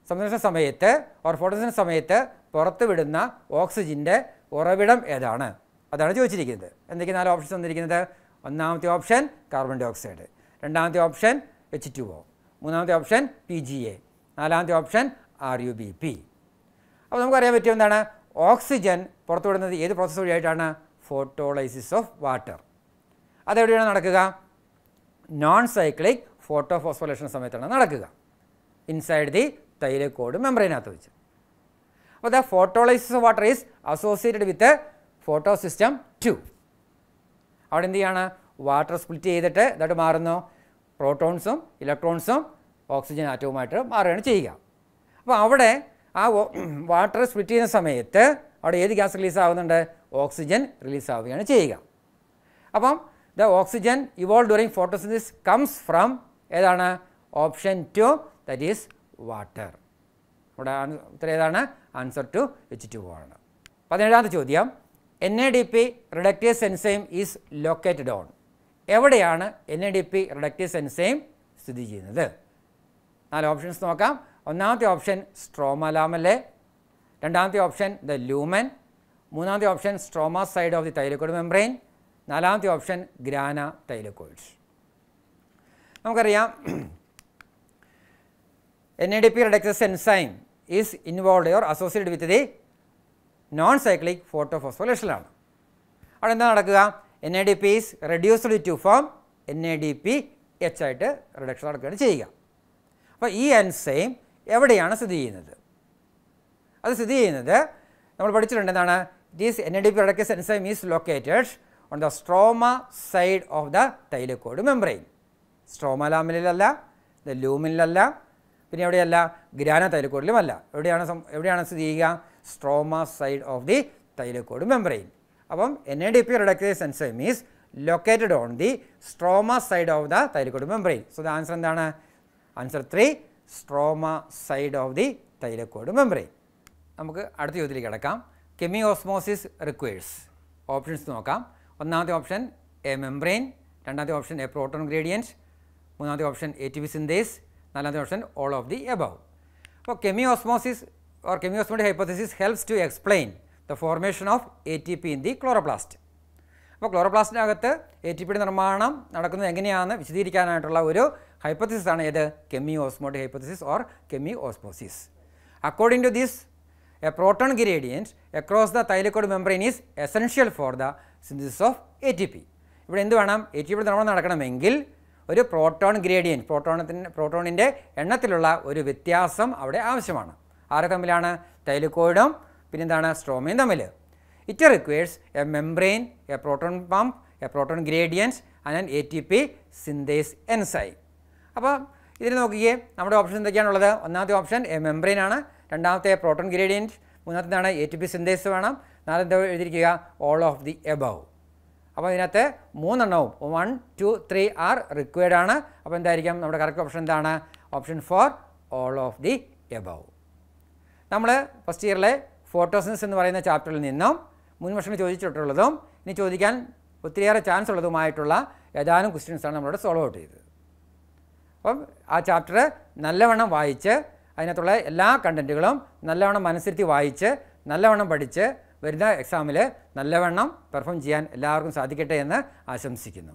Speaker 1: സംരക്ഷണ സമയത്ത് ഓർ ഫോട്ടോസിന് സമയത്ത് പുറത്തുവിടുന്ന ഓക്സിജൻ്റെ ഉറവിടം ഏതാണ് അതാണ് ചോദിച്ചിരിക്കുന്നത് എന്തൊക്കെ നാല് ഓപ്ഷൻസ് തന്നിരിക്കുന്നത് ഒന്നാമത്തെ ഓപ്ഷൻ കാർബൺ ഡൈ ഓക്സൈഡ് രണ്ടാമത്തെ ഓപ്ഷൻ എച്ച് ടു ഒ മൂന്നാമത്തെ ഓപ്ഷൻ പി ജി എ നാലാമത്തെ option R U B P അപ്പോൾ നമുക്കറിയാൻ പറ്റിയ എന്താണ് ഓക്സിജൻ പുറത്തുവിടുന്നത് ഏത് പ്രോസസ്സ് വഴിയായിട്ടാണ് ഫോട്ടോളൈസിസ് ഓഫ് വാട്ടർ അതെവിടെയാണ് നടക്കുക നോൺ സൈക്ലിക് ഫോസ്ഫോലേഷൻ സമയത്താണ് നടക്കുക inside the thylakoid membrane at which. So, the photolysis of water is associated with the photosystem 2. അവിടെ എന്ത് ചെയ്യാണ് വാട്ടർ സ്പ്ലിറ്റ് ചെയ്തിട്ട് എന്നിട്ട് മാറുന്നു പ്രോട്ടോൺസും ഇലക്ട്രോൺസും ഓക്സിജൻ ആറ്റവുമായിട്ട് മാറുകയാണ് ചെയ്യുക അപ്പോൾ അവിടെ ആ വാട്ടർ സ്പ്ലിറ്റ് ചെയ്യുന്ന സമയത്ത് അവിടെ ഏത് ഗ്യാസ് റിലീസ് ആവുന്നുണ്ട് ഓക്സിജൻ റിലീസ് ആവുകയാണ് ചെയ്യുക അപ്പം the oxygen evolve during photosynthesis comes from ഏതാണ് option two that is water. ഇവിടെ ഉത്തരം ഏതാണ് ആൻസർ ടു എച്ച് ടു ആണ് പതിനേഴാമത്തെ ചോദ്യം N A D P reductase enzyme is located on എവിടെയാണ് N A D P reductase enzyme സ്ഥിതി ചെയ്യുന്നത് നാല് ഓപ്ഷൻസ് നോക്കാം ഒന്നാമത്തെ ഓപ്ഷൻ സ്ട്രോമലാമലെ രണ്ടാമത്തെ ഓപ്ഷൻ ദ ലൂമൻ മൂന്നാമത്തെ option stroma side of the thylakoid membrane നാലാമത്തെ ഓപ്ഷൻ ഗ്രാന തൈലക്കോയിഡ്സ് നമുക്കറിയാം NADP reductase enzyme is involved or associated with the non cyclic photophosphorylation ആണ് അവിടെ എന്താ നടക്കുക N A D P is reduced to form N A D P H ആയിട്ട് reduction നടക്കുകയാണ് ചെയ്യുക അപ്പോൾ ഈ എൻസൈം എവിടെയാണ് സ്ഥിതി ചെയ്യുന്നത് അത് സ്ഥിതി ചെയ്യുന്നത് നമ്മൾ പഠിച്ചിട്ടുണ്ട് എന്താണ് it is N A D P reductase enzyme is located on the stroma side of the thylakoid membrane stroma ലാമിലല്ല ദ ലൂമിനിലല്ല പിന്നെ എവിടെയല്ല ഗ്രാന തൈലക്കോടിലും അല്ല എവിടെയാണ് എവിടെയാണ് സ്ഥിതി ചെയ്യുക stroma side of the thylakoid membrane അപ്പം N A D P reductase enzyme is located on the stroma side of the thylakoid membrane so the answer എന്താണ് answer three stroma side of the thylakoid membrane നമുക്ക് അടുത്ത ചോദ്യത്തിലേക്ക് കിടക്കാം കെമി osmosis requires options നോക്കാം ഒന്നാമത്തെ option A membrane രണ്ടാമത്തെ option A proton gradient മൂന്നാമത്തെ option A T P synthase നാലാമത്തെ option all of the above അപ്പോൾ chemiosmosis or chemiosmotic hypothesis helps to explain the formation of A T P in the chloroplast അപ്പോൾ ക്ലോറോപ്ലാസ്റ്റിനകത്ത് A T പിയുടെ നിർമ്മാണം നടക്കുന്നത് എങ്ങനെയാണെന്ന് വിശദീകരിക്കാനായിട്ടുള്ള ഒരു ഹൈപ്പോസിസ് ആണ് ഏത് chemiosmotic or chemiosmosis according to this a proton gradient across the thylakoid membrane is essential for the synthesis of A T P ഇവിടെ എന്ത് വേണം എ ടി പിയുടെ നിർമ്മാണം നടക്കണമെങ്കിൽ ഒരു പ്രോട്ടോൺ ഗ്രേഡിയൻറ്റ് പ്രോട്ടോണത്തിന് പ്രോട്ടോണിൻ്റെ എണ്ണത്തിലുള്ള ഒരു വ്യത്യാസം അവിടെ ആവശ്യമാണ് ആരെ തമ്മിലാണ് തൈലക്കോയിഡും പിന്നെന്താണ് സ്ട്രോമയും തമ്മിൽ it requires a membrane a proton pump a proton gradients and A T P synthase enzyme അപ്പോൾ ഇതിൽ നോക്കിയേ നമ്മുടെ ഓപ്ഷൻ എന്തൊക്കെയാണുള്ളത് ഒന്നാമത്തെ ഓപ്ഷൻ എ മെംബ്രെയിൻ ആണ് രണ്ടാമത്തെ പ്രോട്ടോൺ ഗ്രേഡിയൻറ്റ് മൂന്നാമത്തേതാണ് എ ടി പി സിന്തേസ് വേണം നാലാമത്തെ എഴുതിയിരിക്കുക ഓൾ ഓഫ് ദി എബവ് അപ്പോൾ ഇതിനകത്ത് മൂന്നെണ്ണവും one two three are required ആണ് അപ്പോൾ എന്തായിരിക്കും നമ്മുടെ കറക്റ്റ് ഓപ്ഷൻ എന്താണ് option four all of the above നമ്മൾ ഫസ്റ്റ് ഇയറിലെ ഫോട്ടോസിൻസ് എന്ന് പറയുന്ന ചാപ്റ്ററിൽ നിന്നും മുൻ ചോദിച്ചിട്ടുള്ളതും ഇനി ചോദിക്കാൻ ഒത്തിരിയേറെ ചാൻസ് ഉള്ളതുമായിട്ടുള്ള ഏതാനും ക്വസ്റ്റ്യൻസാണ് നമ്മളോട് സോൾവ് ഔട്ട് ചെയ്തത് അപ്പം ആ ചാപ്റ്റർ നല്ലവണ്ണം വായിച്ച് അതിനകത്തുള്ള എല്ലാ കണ്ടൻറ്റുകളും നല്ലവണ്ണം മനസ്സിരുത്തി വായിച്ച് നല്ലവണ്ണം പഠിച്ച് വരുന്ന എക്സാമിൽ നല്ലവണ്ണം പെർഫോം ചെയ്യാൻ എല്ലാവർക്കും സാധിക്കട്ടെ എന്ന് ആശംസിക്കുന്നു